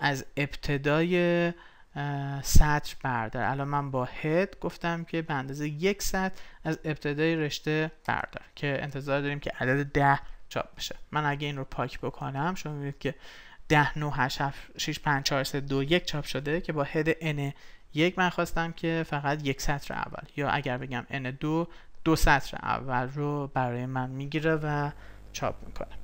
از ابتدای سطر بردار الان من با هد گفتم که به اندازه یک سطر از ابتدای رشته بردار که انتظار داریم که عدد ده چاپ بشه من اگه این رو پاک بکنم شما میبینید که 10 9 8 7 6 5 4 3 2 1 چاپ شده که با هد n یک من خواستم که فقط یک سطر اول یا اگر بگم N2 دو سطر اول رو برای من میگیره و چاپ میکنه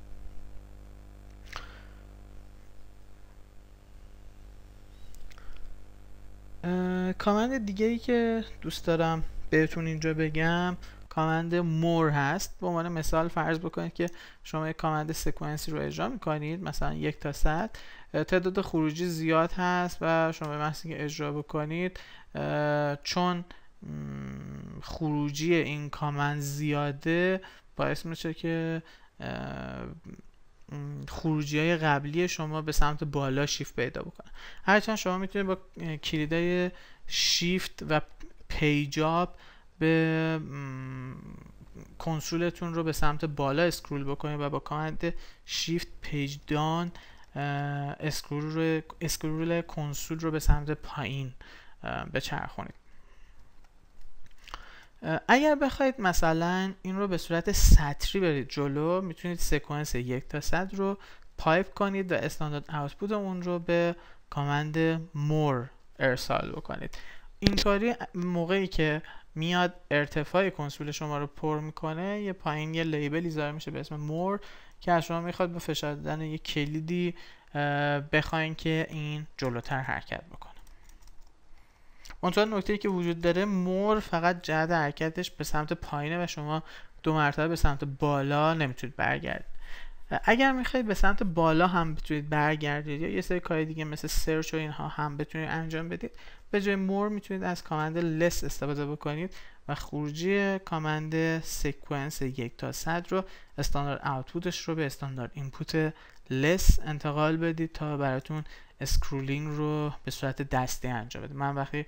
کامند دیگه ای که دوست دارم بهتون اینجا بگم کامند مور هست به عنوان مثال فرض بکنید که شما یک کامند سکونسی رو اجرا میکنید مثلا یک تا صد تعداد خروجی زیاد هست و شما به محض که اجرا بکنید چون خروجی این کامند زیاده باعث میشه که خروجی های قبلی شما به سمت بالا شیفت پیدا بکنه هرچند شما میتونید با کلیدای شیفت و پیجاب به کنسولتون رو به سمت بالا اسکرول بکنید و با کامند شیفت پیج دان اسکرول, اسکرول کنسول رو به سمت پایین بچرخونید اگر بخواید مثلا این رو به صورت سطری برید جلو میتونید سکونس یک تا صد رو پایپ کنید و استاندارد آوتپوت اون رو به کامند مور ارسال بکنید این کاری موقعی که میاد ارتفاع کنسول شما رو پر میکنه یه پایین یه لیبلی ظاهر میشه به اسم مور که از شما میخواد با فشار دادن یه کلیدی بخواین که این جلوتر حرکت بکنه اونطور نکته که وجود داره مور فقط جهت حرکتش به سمت پایینه و شما دو مرتبه به سمت بالا نمیتونید برگردید اگر میخواید به سمت بالا هم بتونید برگردید یا یه سری کار دیگه مثل سرچ و اینها هم بتونید انجام بدید به جای مور میتونید از کامند لس استفاده بکنید و خروجی کامند سکونس یک تا صد رو استاندارد آوتپوتش رو به استاندارد اینپوت لس انتقال بدید تا براتون اسکرولینگ رو به صورت دستی انجام بده من وقتی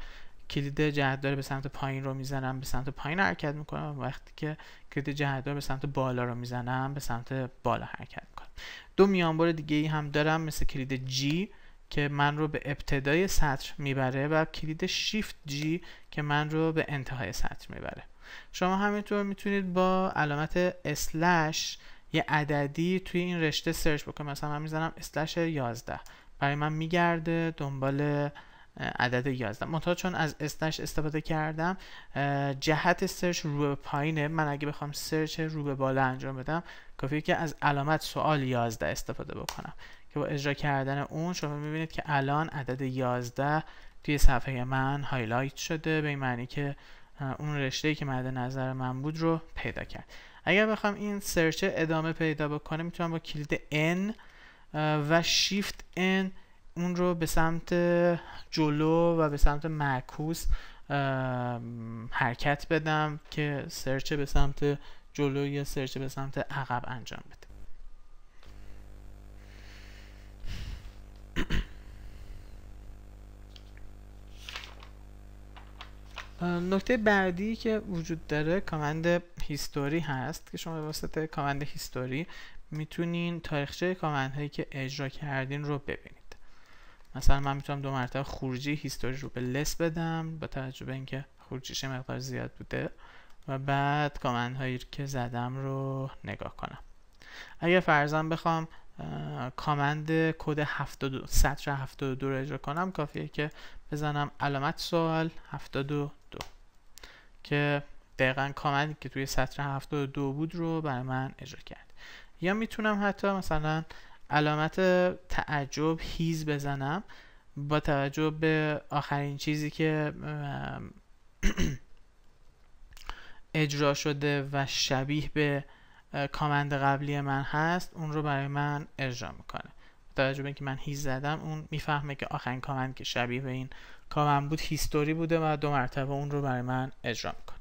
کلید دار به سمت پایین رو میزنم به سمت پایین حرکت میکنم وقتی که کلید دار به سمت بالا رو میزنم به سمت بالا حرکت میکنم دو میانبار دیگه ای هم دارم مثل کلید جی که من رو به ابتدای سطر میبره و کلید شیفت جی که من رو به انتهای سطر میبره شما همینطور میتونید با علامت اسلش یه عددی توی این رشته سرچ بکنید مثلا من میزنم اسلش 11 برای من میگرده دنبال عدد 11 منتها چون از اسلش استفاده کردم جهت سرچ رو به پایینه من اگه بخوام سرچ رو به بالا انجام بدم کافیه که از علامت سوال 11 استفاده بکنم که اجرا کردن اون شما میبینید که الان عدد 11 توی صفحه من هایلایت شده به این معنی که اون رشته که مد نظر من بود رو پیدا کرد اگر بخوام این سرچ ادامه پیدا بکنه میتونم با کلید N و شیفت N اون رو به سمت جلو و به سمت معکوس حرکت بدم که سرچ به سمت جلو یا سرچ به سمت عقب انجام بده نکته بعدی که وجود داره کامند هیستوری هست که شما به واسطه کامند هیستوری میتونین تاریخچه کامند هایی که اجرا کردین رو ببینید مثلا من میتونم دو مرتبه خروجی هیستوری رو به لس بدم با توجه به اینکه خروجیش مقدار زیاد بوده و بعد کامند هایی که زدم رو نگاه کنم اگر فرضاً بخوام کامند کد 72 سطر 72 رو اجرا کنم کافیه که بزنم علامت سوال 72 که دقیقا کامندی که توی سطر 72 بود رو برای من اجرا کرد یا میتونم حتی مثلا علامت تعجب هیز بزنم با توجه به آخرین چیزی که اجرا شده و شبیه به کامند قبلی من هست اون رو برای من ارجاع میکنه توجه به اینکه من هیز زدم اون میفهمه که آخرین کامند که شبیه به این کامند بود هیستوری بوده و دو مرتبه اون رو برای من اجرا میکنه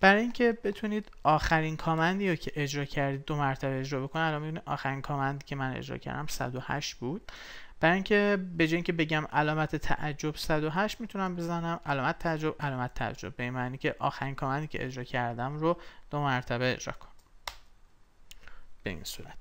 برای اینکه بتونید آخرین کامندی رو که اجرا کردید دو مرتبه اجرا بکنه الان میبینید آخرین کامندی که من اجرا کردم 108 بود برای اینکه به جای اینکه بگم علامت تعجب 108 میتونم بزنم علامت تعجب علامت تعجب به معنی که آخرین کامندی که اجرا کردم رو دو مرتبه اجرا کنم به این صورت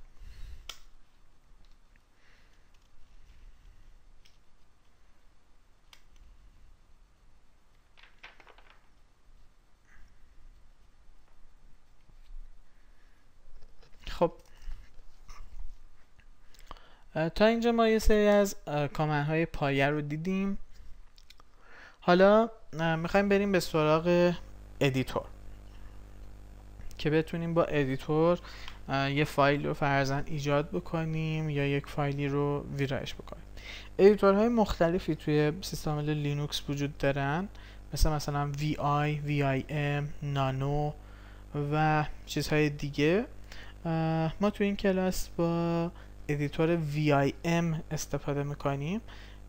خب تا اینجا ما یه سری از کامنت های پایه رو دیدیم حالا میخوایم بریم به سراغ ادیتور که بتونیم با ادیتور یه فایل رو فرزن ایجاد بکنیم یا یک فایلی رو ویرایش بکنیم ادیتورهای مختلفی توی سیستم لینوکس وجود دارن مثل مثلا وی وی آی، آی ام نانو و چیزهای دیگه ما توی این کلاس با ادیتور ام استفاده میکنیم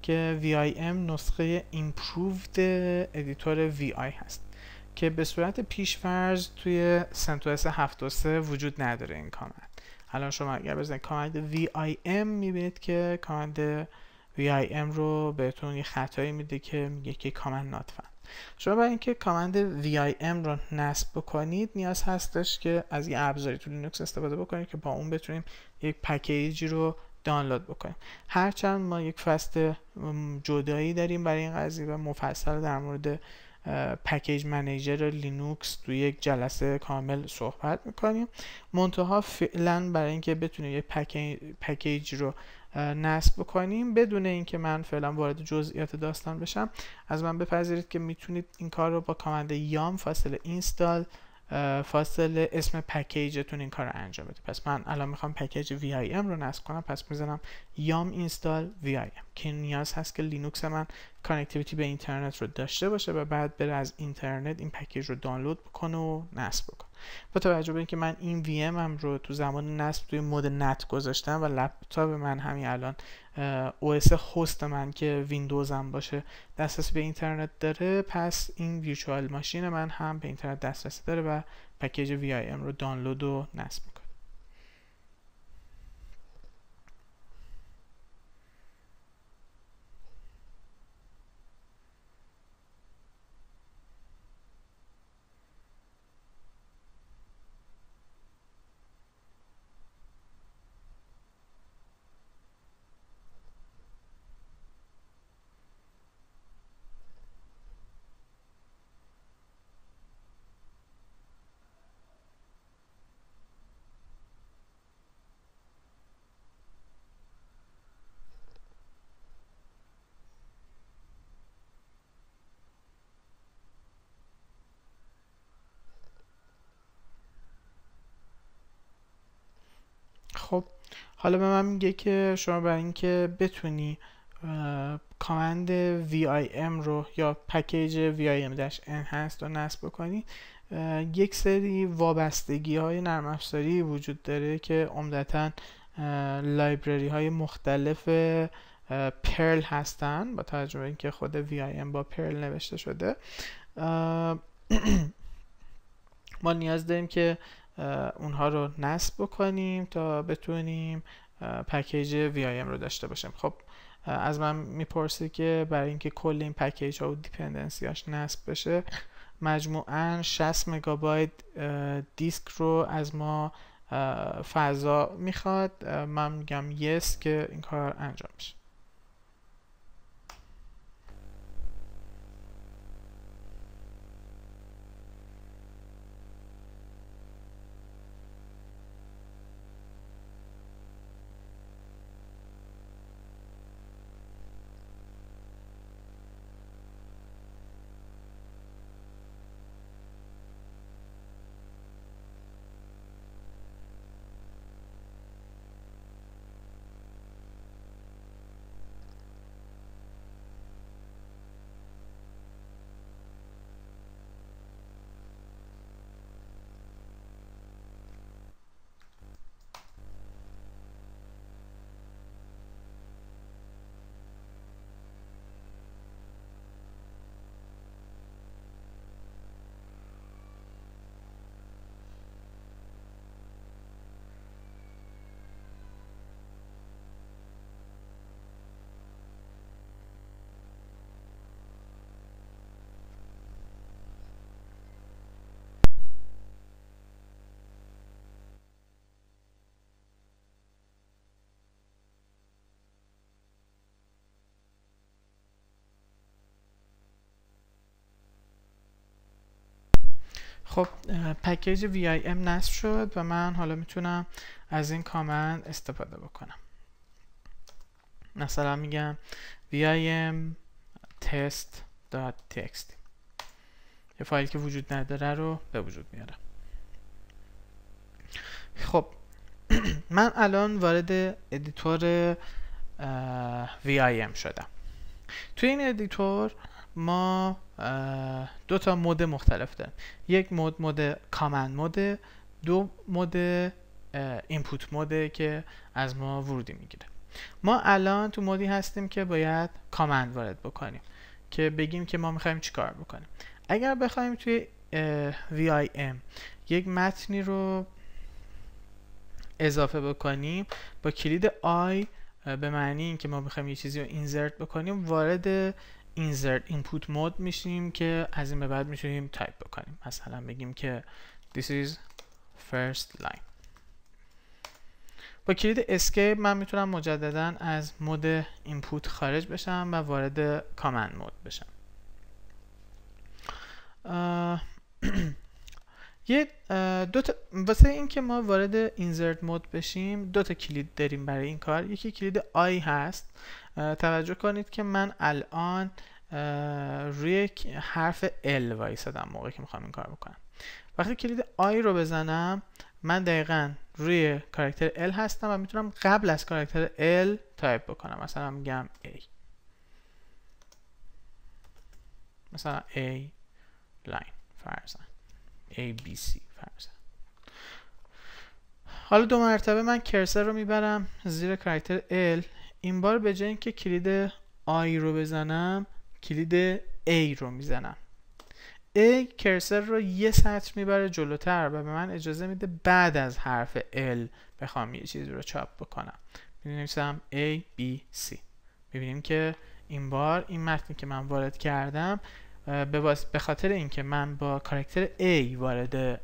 که آی ام نسخه ایمپروفد ادیتور آی هست که به صورت پیشفرض توی اس 73 وجود نداره این کامند الان شما اگر بزنید کامند VIM میبینید که کامند VIM رو بهتون یه خطایی میده که میگه که کامند ناتفن شما برای اینکه کامند VIM رو نصب بکنید نیاز هستش که از یه ابزاری تو لینوکس استفاده بکنید که با اون بتونیم یک پکیجی رو دانلود بکنیم هرچند ما یک فست جدایی داریم برای این قضیه و مفصل در مورد پکیج منیجر لینوکس توی یک جلسه کامل صحبت میکنیم منتها فعلا برای اینکه بتونیم یک پکیج رو نصب بکنیم بدون اینکه من فعلا وارد جزئیات داستان بشم از من بپذیرید که میتونید این کار رو با کامند یام فاصله اینستال فاصله اسم پکیجتون این کار رو انجام بده پس من الان میخوام پکیج VIM رو نصب کنم پس میزنم یام اینستال VIM که نیاز هست که لینوکس من کانکتیویتی به اینترنت رو داشته باشه و بعد بره از اینترنت این پکیج رو دانلود بکنه و نصب بکنه با توجه به اینکه من این VM هم رو تو زمان نصب توی مود نت گذاشتم و لپتاپ من همین الان OS هست من که ویندوزم باشه دسترسی به اینترنت داره پس این ویچوال ماشین من هم به اینترنت دسترسی داره و پکیج ام رو دانلود و نصب حالا به من میگه که شما برای اینکه بتونی کامند VIM رو یا پکیج VIM-enhanced رو نصب کنی یک سری وابستگی های نرم افزاری وجود داره که عمدتا لایبرری های مختلف پرل هستن با توجه اینکه خود VIM با پرل نوشته شده ما نیاز داریم که اونها رو نصب بکنیم تا بتونیم پکیج ام رو داشته باشیم خب از من میپرسی که برای اینکه کل این پکیج ها و هاش نصب بشه مجموعا 60 مگابایت دیسک رو از ما فضا میخواد من میگم یس که این کار انجام میشه خب پکیج VIM نصب شد و من حالا میتونم از این کامند استفاده بکنم مثلا میگم VIM test.txt یه فایل که وجود نداره رو به وجود میارم خب من الان وارد ادیتور VIM شدم توی این ادیتور ما دو تا مود مختلف داریم یک مود مود کامند مود دو مود اینپوت مود که از ما ورودی میگیره ما الان تو مودی هستیم که باید کامند وارد بکنیم که بگیم که ما میخوایم چیکار بکنیم اگر بخوایم توی VIM یک متنی رو اضافه بکنیم با کلید I به معنی اینکه ما میخوایم یه چیزی رو اینزرت بکنیم وارد insert input mode میشیم که از این به بعد میشیم تایپ بکنیم مثلا بگیم که this is first line با کلید اسکیپ من میتونم مجددا از مود input خارج بشم و وارد کامند مود بشم یه دو تا واسه اینکه ما وارد insert مود بشیم دو تا کلید داریم برای این کار یکی کلید آی هست توجه کنید که من الان روی حرف L وایسادم موقعی که میخوام این کار بکنم وقتی کلید I رو بزنم من دقیقا روی کارکتر L هستم و میتونم قبل از کارکتر L تایپ بکنم مثلا میگم A مثلا A line فرزن A B C فرزن حالا دو مرتبه من کرسر رو میبرم زیر کارکتر L این بار به جای اینکه کلید آی رو بزنم کلید A رو میزنم A کرسر رو یه سطر میبره جلوتر و به من اجازه میده بعد از حرف L بخوام یه چیزی رو چاپ بکنم مینویسم A B C ببینیم که این بار این متنی که من وارد کردم به خاطر اینکه من با کارکتر A وارد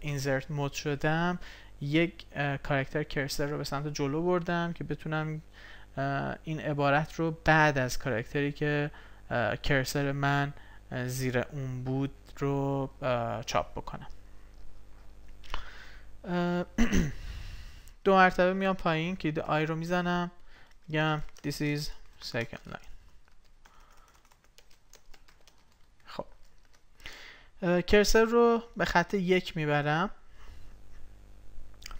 اینزرت مود شدم یک کارکتر کرسر رو به سمت جلو بردم که بتونم این عبارت رو بعد از کارکتری که کرسر من زیر اون بود رو چاپ بکنم دو مرتبه میام پایین که آی رو میزنم میگم this is second line خب کرسر رو به خط یک میبرم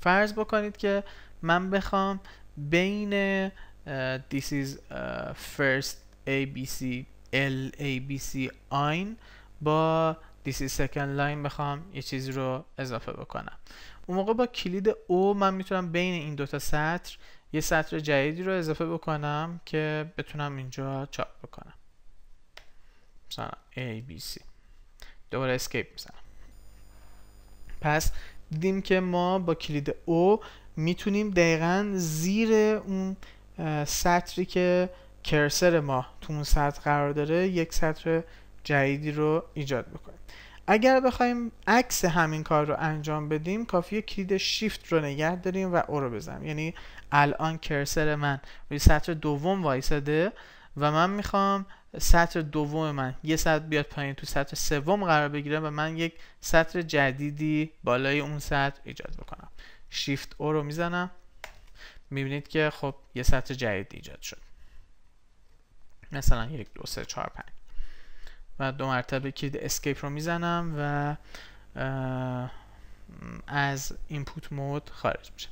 فرض بکنید که من بخوام بین Uh, this is uh, first abc l abc آین با this is second line بخوام یه چیز رو اضافه بکنم اون موقع با کلید او من میتونم بین این دوتا سطر یه سطر جدیدی رو اضافه بکنم که بتونم اینجا چاپ بکنم مثلا A, B, C دوباره اسکیپ میزنم پس دیدیم که ما با کلید او میتونیم دقیقا زیر اون سطری که کرسر ما تو اون سطر قرار داره یک سطر جدیدی رو ایجاد بکنیم اگر بخوایم عکس همین کار رو انجام بدیم کافیه کلید شیفت رو نگه داریم و او رو بزنیم یعنی الان کرسر من روی سطر دوم وایساده و من میخوام سطر دوم من یه سطر بیاد پایین تو سطر سوم قرار بگیره و من یک سطر جدیدی بالای اون سطر ایجاد بکنم شیفت او رو میزنم میبینید که خب یه سطح جدید ایجاد شد مثلا یک دو سه چهار پنج و دو مرتبه کلید اسکیپ رو میزنم و از اینپوت مود خارج میشه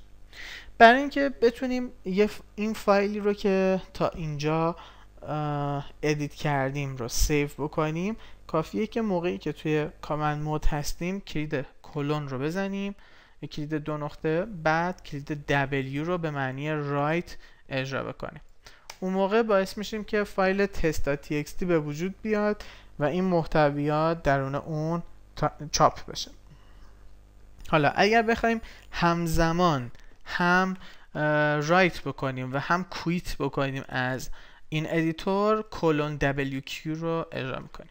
برای اینکه بتونیم این فایلی رو که تا اینجا ادیت کردیم رو سیو بکنیم کافیه که موقعی که توی کامند مود هستیم کلید کلون رو بزنیم کلید دو نقطه بعد کلید W رو به معنی رایت اجرا بکنیم اون موقع باعث میشیم که فایل test.txt به وجود بیاد و این محتویات درون اون چاپ بشه حالا اگر بخوایم همزمان هم رایت بکنیم و هم کویت بکنیم از این ادیتور کلون WQ رو اجرا میکنیم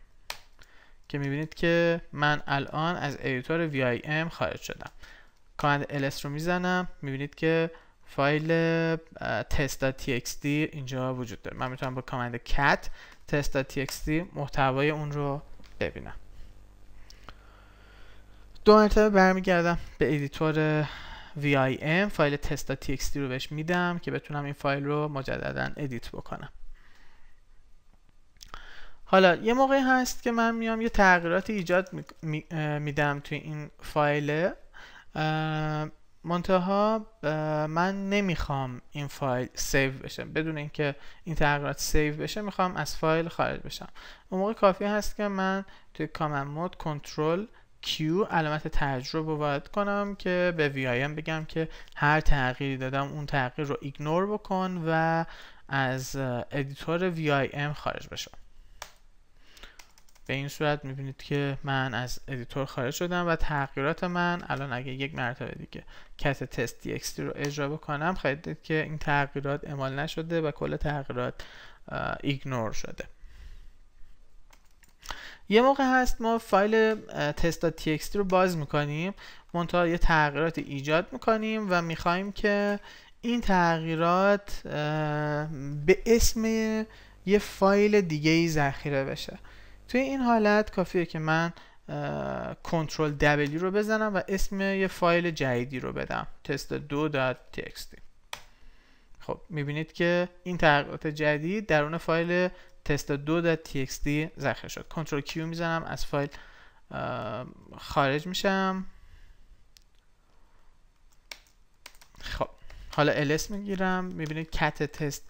که میبینید که من الان از ادیتور VIM خارج شدم کامند ls رو میزنم میبینید که فایل test.txt اینجا وجود داره من میتونم با کامند cat test.txt محتوای اون رو ببینم دو مرتبه برمیگردم به ادیتور vim فایل test.txt رو بهش میدم که بتونم این فایل رو مجددا ادیت بکنم حالا یه موقعی هست که من میام یه تغییرات ایجاد میدم توی این فایل منتها من نمیخوام این فایل سیو بشه بدون اینکه این تغییرات سیو بشه میخوام از فایل خارج بشم اون موقع کافی هست که من توی کامن مود کنترل کیو علامت تجربه رو کنم که به ام بگم که هر تغییری دادم اون تغییر رو ایگنور بکن و از ادیتور ام خارج بشم به این صورت میبینید که من از ادیتور خارج شدم و تغییرات من الان اگه یک مرتبه دیگه کت تست TXT رو اجرا بکنم خواهید دید که این تغییرات اعمال نشده و کل تغییرات ایگنور شده یه موقع هست ما فایل تست تی رو باز میکنیم منطقه یه تغییرات ایجاد میکنیم و میخوایم که این تغییرات به اسم یه فایل دیگه ای ذخیره بشه توی این حالت کافیه که من کنترل دبلی رو بزنم و اسم یه فایل جدیدی رو بدم تست 2txt داد خب میبینید که این تغییرات جدید درون فایل تست 2txt داد ذخیره شد کنترل کیو میزنم از فایل خارج میشم خب حالا ls میگیرم میبینید کت تست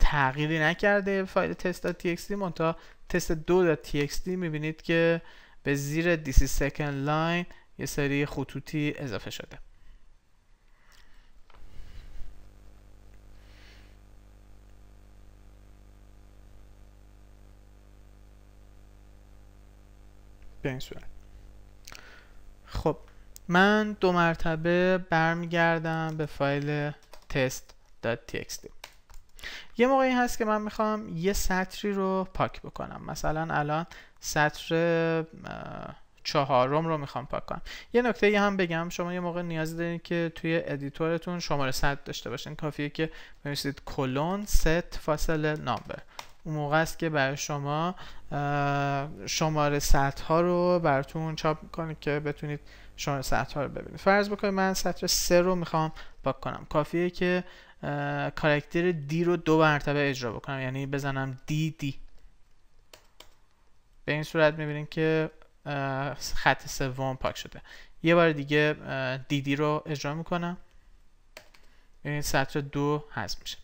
تغییری نکرده فایل test.txt منتها تست 2.txt میبینید که به زیر this second line یه سری خطوطی اضافه شده به خب من دو مرتبه برمیگردم به فایل test.txt یه موقعی هست که من میخوام یه سطری رو پاک بکنم مثلا الان سطر چهارم رو میخوام پاک کنم یه نکته یه هم بگم شما یه موقع نیاز دارید که توی ادیتورتون شماره سطر داشته باشین کافیه که بنویسید کلون ست فاصله نامبر اون موقع است که برای شما شماره سطح ها رو براتون چاپ میکنید که بتونید شماره سطح ها رو ببینید فرض بکنید من سطر سه رو میخوام پاک کنم کافیه که کارکتر دی رو دو مرتبه اجرا بکنم یعنی بزنم دی دی به این صورت میبینیم که خط سوم پاک شده یه بار دیگه دی دی رو اجرا میکنم یعنی سطر دو هست میشه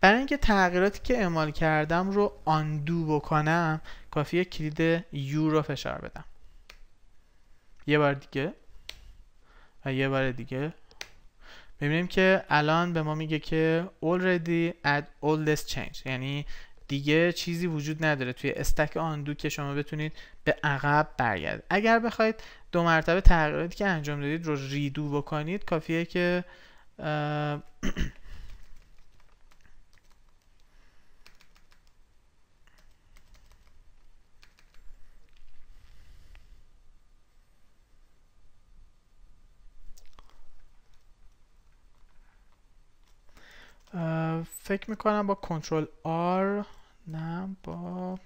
برای اینکه تغییراتی که اعمال کردم رو آندو بکنم کافیه کلید یو رو فشار بدم یه بار دیگه و یه بار دیگه میبینیم که الان به ما میگه که already at oldest change یعنی دیگه چیزی وجود نداره توی استک آندو که شما بتونید به عقب برگرد اگر بخواید دو مرتبه تغییراتی که انجام دادید رو ریدو بکنید کافیه که فکر میکنم با کنترل آر نه با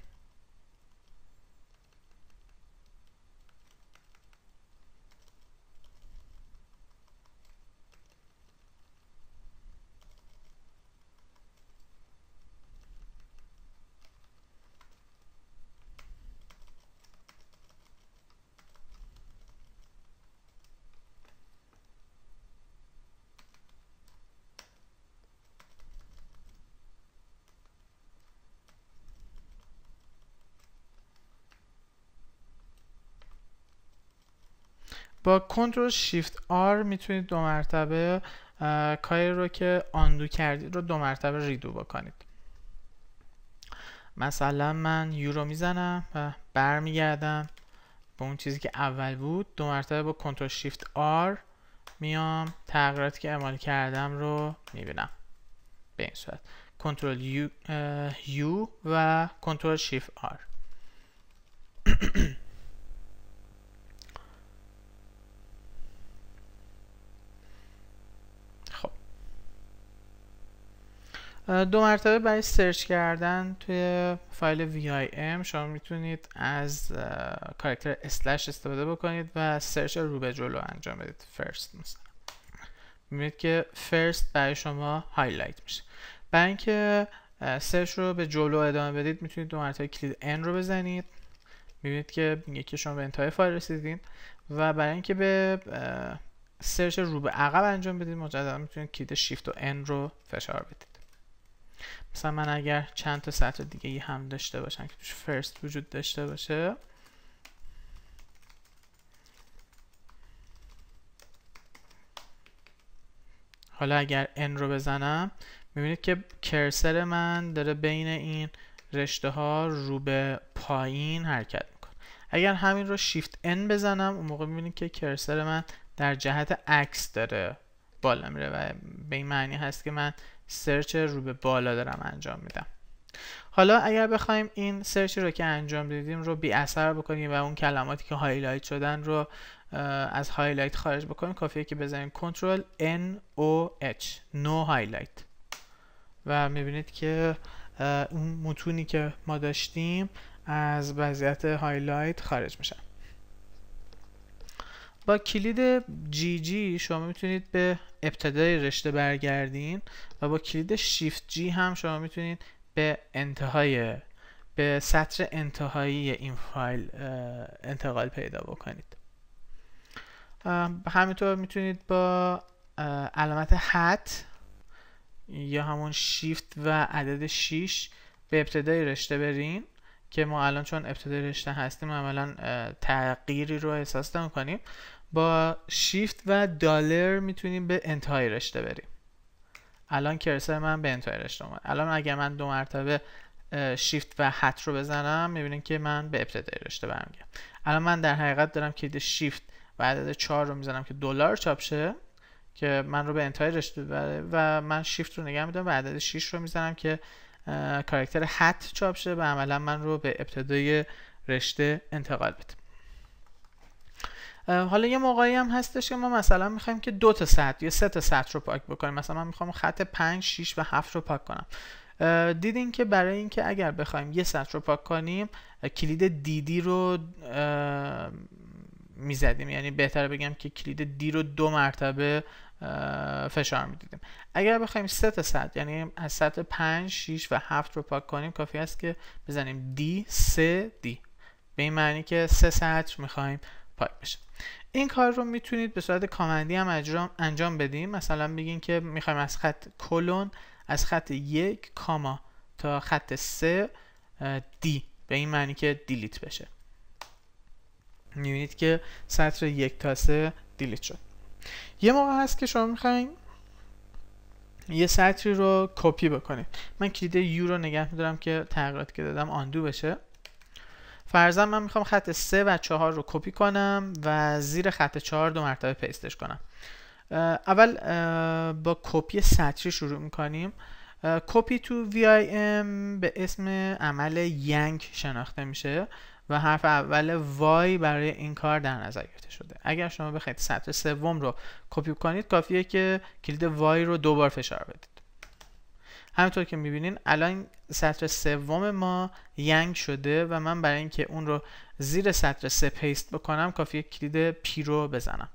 با کنترل شیفت آر میتونید دو مرتبه کاری رو که آندو کردید رو دو مرتبه ریدو بکنید مثلا من یورو میزنم و برمیگردم به اون چیزی که اول بود دو مرتبه با کنترل شیفت آر میام تغییراتی که اعمال کردم رو میبینم به این صورت کنترل یو, یو و کنترل شیفت آر دو مرتبه برای سرچ کردن توی فایل VIM شما میتونید از کارکتر اسلش استفاده بکنید و سرچ رو به جلو انجام بدید فرست مثلا میبینید که فرست برای شما هایلایت میشه برای اینکه سرچ رو به جلو ادامه بدید میتونید دو مرتبه کلید N رو بزنید میبینید که یکی شما به انتهای فایل رسیدین و برای اینکه به سرچ رو به عقب انجام بدید مجددا میتونید کلید شیفت و N رو فشار بدید مثلا من اگر چند تا سطر دیگه ای هم داشته باشم که توش فرست وجود داشته باشه حالا اگر n رو بزنم میبینید که کرسر من داره بین این رشته ها رو به پایین حرکت میکنه اگر همین رو shift n بزنم اون موقع میبینید که کرسر من در جهت عکس داره بالا میره و به این معنی هست که من سرچ رو به بالا دارم انجام میدم حالا اگر بخوایم این سرچی رو که انجام دادیم رو بی اثر بکنیم و اون کلماتی که هایلایت شدن رو از هایلایت خارج بکنیم کافیه که بزنیم کنترل N O H نو هایلایت و میبینید که اون متونی که ما داشتیم از وضعیت هایلایت خارج میشه. با کلید جی جی شما میتونید به ابتدای رشته برگردین و با کلید شیفت جی هم شما میتونید به انتهای به سطر انتهایی این فایل انتقال پیدا بکنید همینطور میتونید با علامت هت یا همون شیفت و عدد 6 به ابتدای رشته برین که ما الان چون ابتدای رشته هستیم عملا تغییری رو احساس نمیکنیم با شیفت و دالر میتونیم به انتهای رشته بریم الان کرسر من به انتهای رشته اومد الان اگر من دو مرتبه شیفت و هت رو بزنم میبینیم که من به ابتدای رشته برمیگردم الان من در حقیقت دارم کلید شیفت و عدد 4 رو میزنم که دلار چاپ شه که من رو به انتهای رشته ببره و من شیفت رو نگه میدم و عدد 6 رو میزنم که کاراکتر هت چاپ شه و عملا من رو به ابتدای رشته انتقال بده حالا یه موقعی هم هستش که ما مثلا میخوایم که دو تا سطح یا سه تا سطح رو پاک بکنیم مثلا من میخوام خط 5 6 و 7 رو پاک کنم دیدین که برای اینکه اگر بخوایم یه سطح رو پاک کنیم کلید دیدی رو میزدیم یعنی بهتر بگم که کلید دی رو دو مرتبه فشار میدیدیم اگر بخوایم سه تا سطح یعنی از سطح 5 6 و 7 رو پاک کنیم کافی است که بزنیم دی 3 دی به این معنی که سه سطح میخوایم پاک این کار رو میتونید به صورت کامندی هم انجام بدیم مثلا بگین که میخوایم از خط کلون از خط یک کاما تا خط سه دی به این معنی که دیلیت بشه میبینید که سطر یک تا سه دیلیت شد یه موقع هست که شما میخواین یه سطری رو کپی بکنید من کلید یو رو نگه میدارم که تغییرات که دادم آندو بشه فرضاً من میخوام خط 3 و 4 رو کپی کنم و زیر خط 4 دو مرتبه پیستش کنم اول با کپی سطری شروع میکنیم کپی تو VIM به اسم عمل ینگ شناخته میشه و حرف اول وای برای این کار در نظر گرفته شده اگر شما بخواید سطر سوم رو کپی کنید کافیه که کلید وای رو دوبار فشار بدید همینطور که میبینین الان سطر سوم ما ینگ شده و من برای اینکه اون رو زیر سطر سه پیست بکنم کافی کلید پی رو بزنم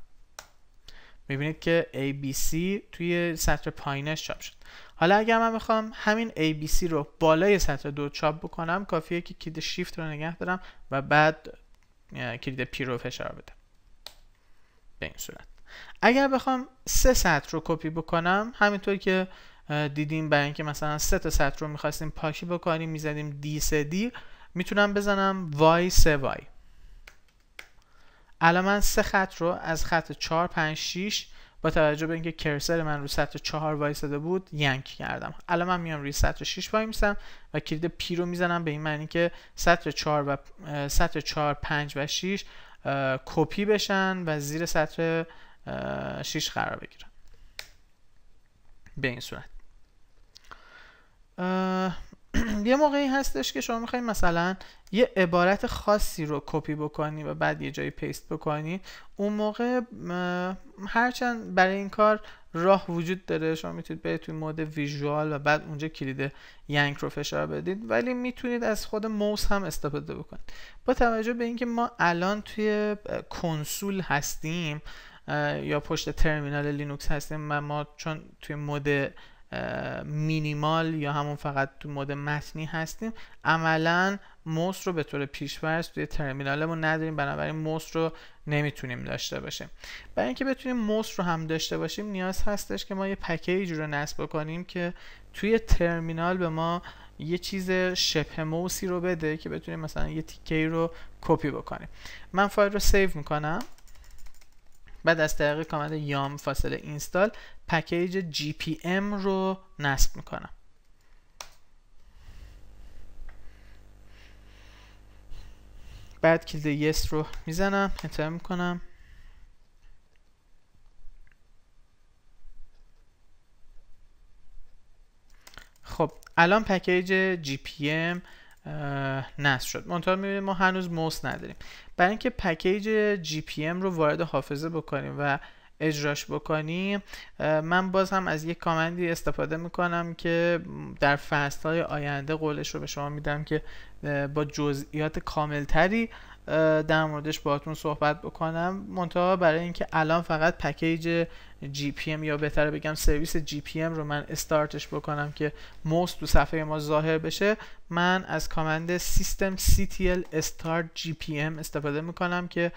میبینید که ABC توی سطر پایینش چاپ شد حالا اگر من میخوام همین ABC رو بالای سطر دو چاپ بکنم کافیه که کلید شیفت رو نگه دارم و بعد کلید پی رو فشار بدم به این صورت اگر بخوام سه سطر رو کپی بکنم همینطور که دیدیم برای اینکه مثلا سه تا سطر رو میخواستیم پاکی بکنیم میزدیم دی سه دی میتونم بزنم وای سه وای الان من سه خط رو از خط 4 5 6 با توجه به اینکه کرسر من رو سطر 4 وای شده بود ینک کردم الان من میام روی سطر 6 وای میسم و کلید پی رو میزنم به این معنی که سطر 4 و سطر 4 5 و 6 کپی بشن و زیر سطر 6 قرار بگیرن به این صورت یه موقعی هستش که شما میخواید مثلا یه عبارت خاصی رو کپی بکنی و بعد یه جایی پیست بکنی اون موقع هرچند برای این کار راه وجود داره شما میتونید به توی مود ویژوال و بعد اونجا کلید ینک رو فشار بدید ولی میتونید از خود موس هم استفاده بکنید با توجه به اینکه ما الان توی کنسول هستیم یا پشت ترمینال لینوکس هستیم و ما چون توی مود مینیمال یا همون فقط تو مود متنی هستیم عملا موس رو به طور پیشفرض توی ترمینالمون نداریم بنابراین موس رو نمیتونیم داشته باشیم برای اینکه بتونیم موس رو هم داشته باشیم نیاز هستش که ما یه پکیج رو نصب بکنیم که توی ترمینال به ما یه چیز شبه موسی رو بده که بتونیم مثلا یه تیکه رو کپی بکنیم من فایل رو سیو میکنم بعد از طریق کامند یام فاصله اینستال پکیج GPM رو نصب میکنم بعد کلید یس رو میزنم انتر میکنم خب الان پکیج GPM نصب شد منتها میبینیم ما هنوز موس نداریم برای اینکه پکیج جی پی ام رو وارد حافظه بکنیم و اجراش بکنیم من باز هم از یک کامندی استفاده میکنم که در فصل های آینده قولش رو به شما میدم که با جزئیات کاملتری در موردش باهاتون صحبت بکنم منتها برای اینکه الان فقط پکیج جی پی ام یا بهتره بگم سرویس جی پی ام رو من استارتش بکنم که موس تو صفحه ما ظاهر بشه من از کامند سیستم جی پی ام استفاده میکنم که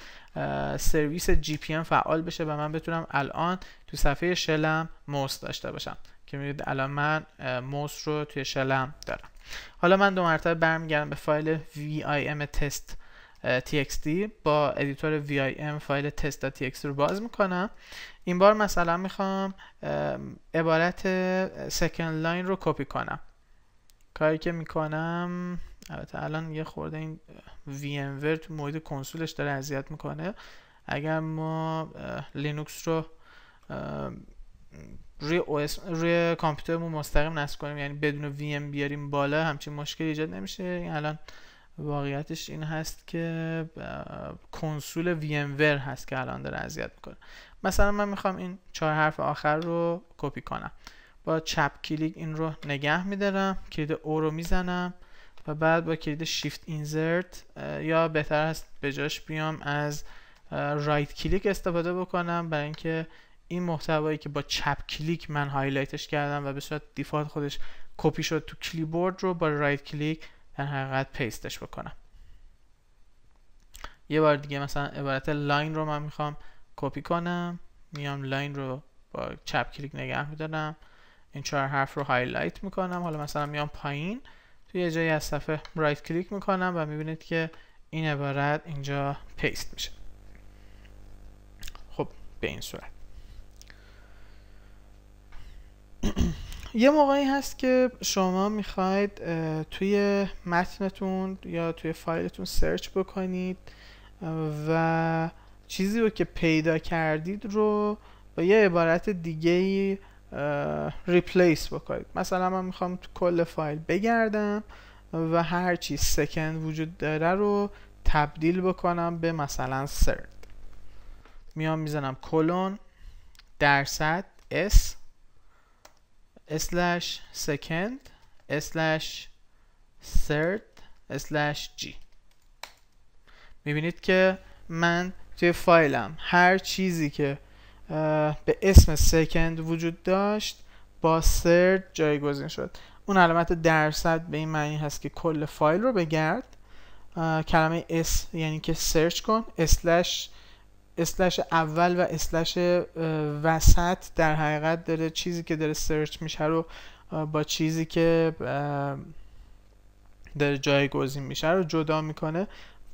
سرویس جی پی ام فعال بشه و من بتونم الان تو صفحه شلم موس داشته باشم که میدید الان من موس رو توی شلم دارم حالا من دو مرتبه برمیگردم به فایل ام تست txt با ادیتور vim فایل test.txt رو باز میکنم این بار مثلا میخوام عبارت Second لاین رو کپی کنم کاری که میکنم البته الان یه خورده این vm ور تو محیط کنسولش داره اذیت میکنه اگر ما لینوکس رو روی, اس روی کامپیوترمون مستقیم نصب کنیم یعنی بدون VM بیاریم بالا همچین مشکلی ایجاد نمیشه الان واقعیتش این هست که کنسول وی ام ور هست که الان داره اذیت میکنه مثلا من میخوام این چهار حرف آخر رو کپی کنم با چپ کلیک این رو نگه میدارم کلید او رو میزنم و بعد با کلید شیفت اینزرت یا بهتر است به جاش بیام از رایت کلیک استفاده بکنم برای اینکه این محتوایی که با چپ کلیک من هایلایتش کردم و به صورت دیفالت خودش کپی شد تو کلیبورد رو با رایت کلیک در حقیقت پیستش بکنم یه بار دیگه مثلا عبارت لاین رو من میخوام کپی کنم میام لاین رو با چپ کلیک نگه میدارم این چهار حرف رو هایلایت میکنم حالا مثلا میام پایین توی یه جایی از صفحه رایت کلیک میکنم و میبینید که این عبارت اینجا پیست میشه خب به این صورت یه موقعی هست که شما میخواید توی متنتون یا توی فایلتون سرچ بکنید و چیزی رو که پیدا کردید رو با یه عبارت دیگه ای ریپلیس بکنید مثلا من میخوام تو کل فایل بگردم و هر چی سکند وجود داره رو تبدیل بکنم به مثلا سرد میام میزنم کلون درصد اس slash second slash third slash g میبینید که من توی فایلم هر چیزی که به اسم سکند وجود داشت با سرد جایگزین شد اون علامت درصد به این معنی هست که کل فایل رو بگرد کلمه اس یعنی که سرچ کن اسلش اسلش اول و اسلش وسط در حقیقت داره چیزی که داره سرچ میشه رو با چیزی که داره جایگزین میشه رو جدا میکنه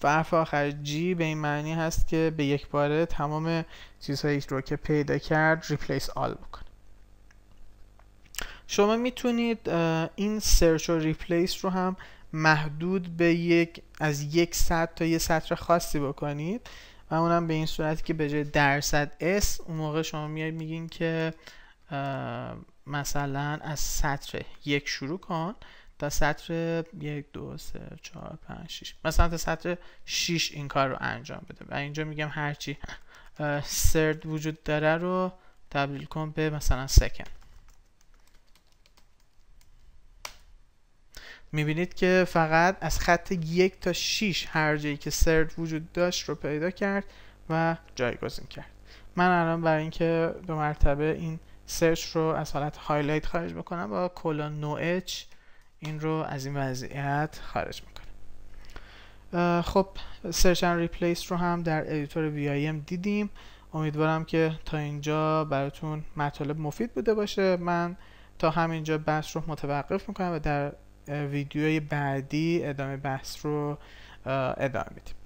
و حرف آخر جی به این معنی هست که به یک باره تمام چیزهایی رو که پیدا کرد ریپلیس آل بکنه شما میتونید این سرچ و ریپلیس رو هم محدود به یک از یک سطر تا یه سطر خاصی بکنید و اونم به این صورت که به جای درصد اس اون موقع شما میاد میگین که مثلا از سطر یک شروع کن تا سطر یک دو سه چهار پنج شیش مثلا تا سطر شیش این کار رو انجام بده و اینجا میگم هرچی سرد وجود داره رو تبدیل کن به مثلا سکن میبینید که فقط از خط یک تا 6 هر جایی که سرد وجود داشت رو پیدا کرد و جایگزین کرد من الان برای اینکه به مرتبه این سرچ رو از حالت هایلایت خارج بکنم با کلون نو اچ این رو از این وضعیت خارج میکنم خب سرچ ان ریپلیس رو هم در ادیتور وی ام دیدیم امیدوارم که تا اینجا براتون مطالب مفید بوده باشه من تا همینجا بحث رو متوقف میکنم و در ویدیوی بعدی ادامه بحث رو ادامه میدیم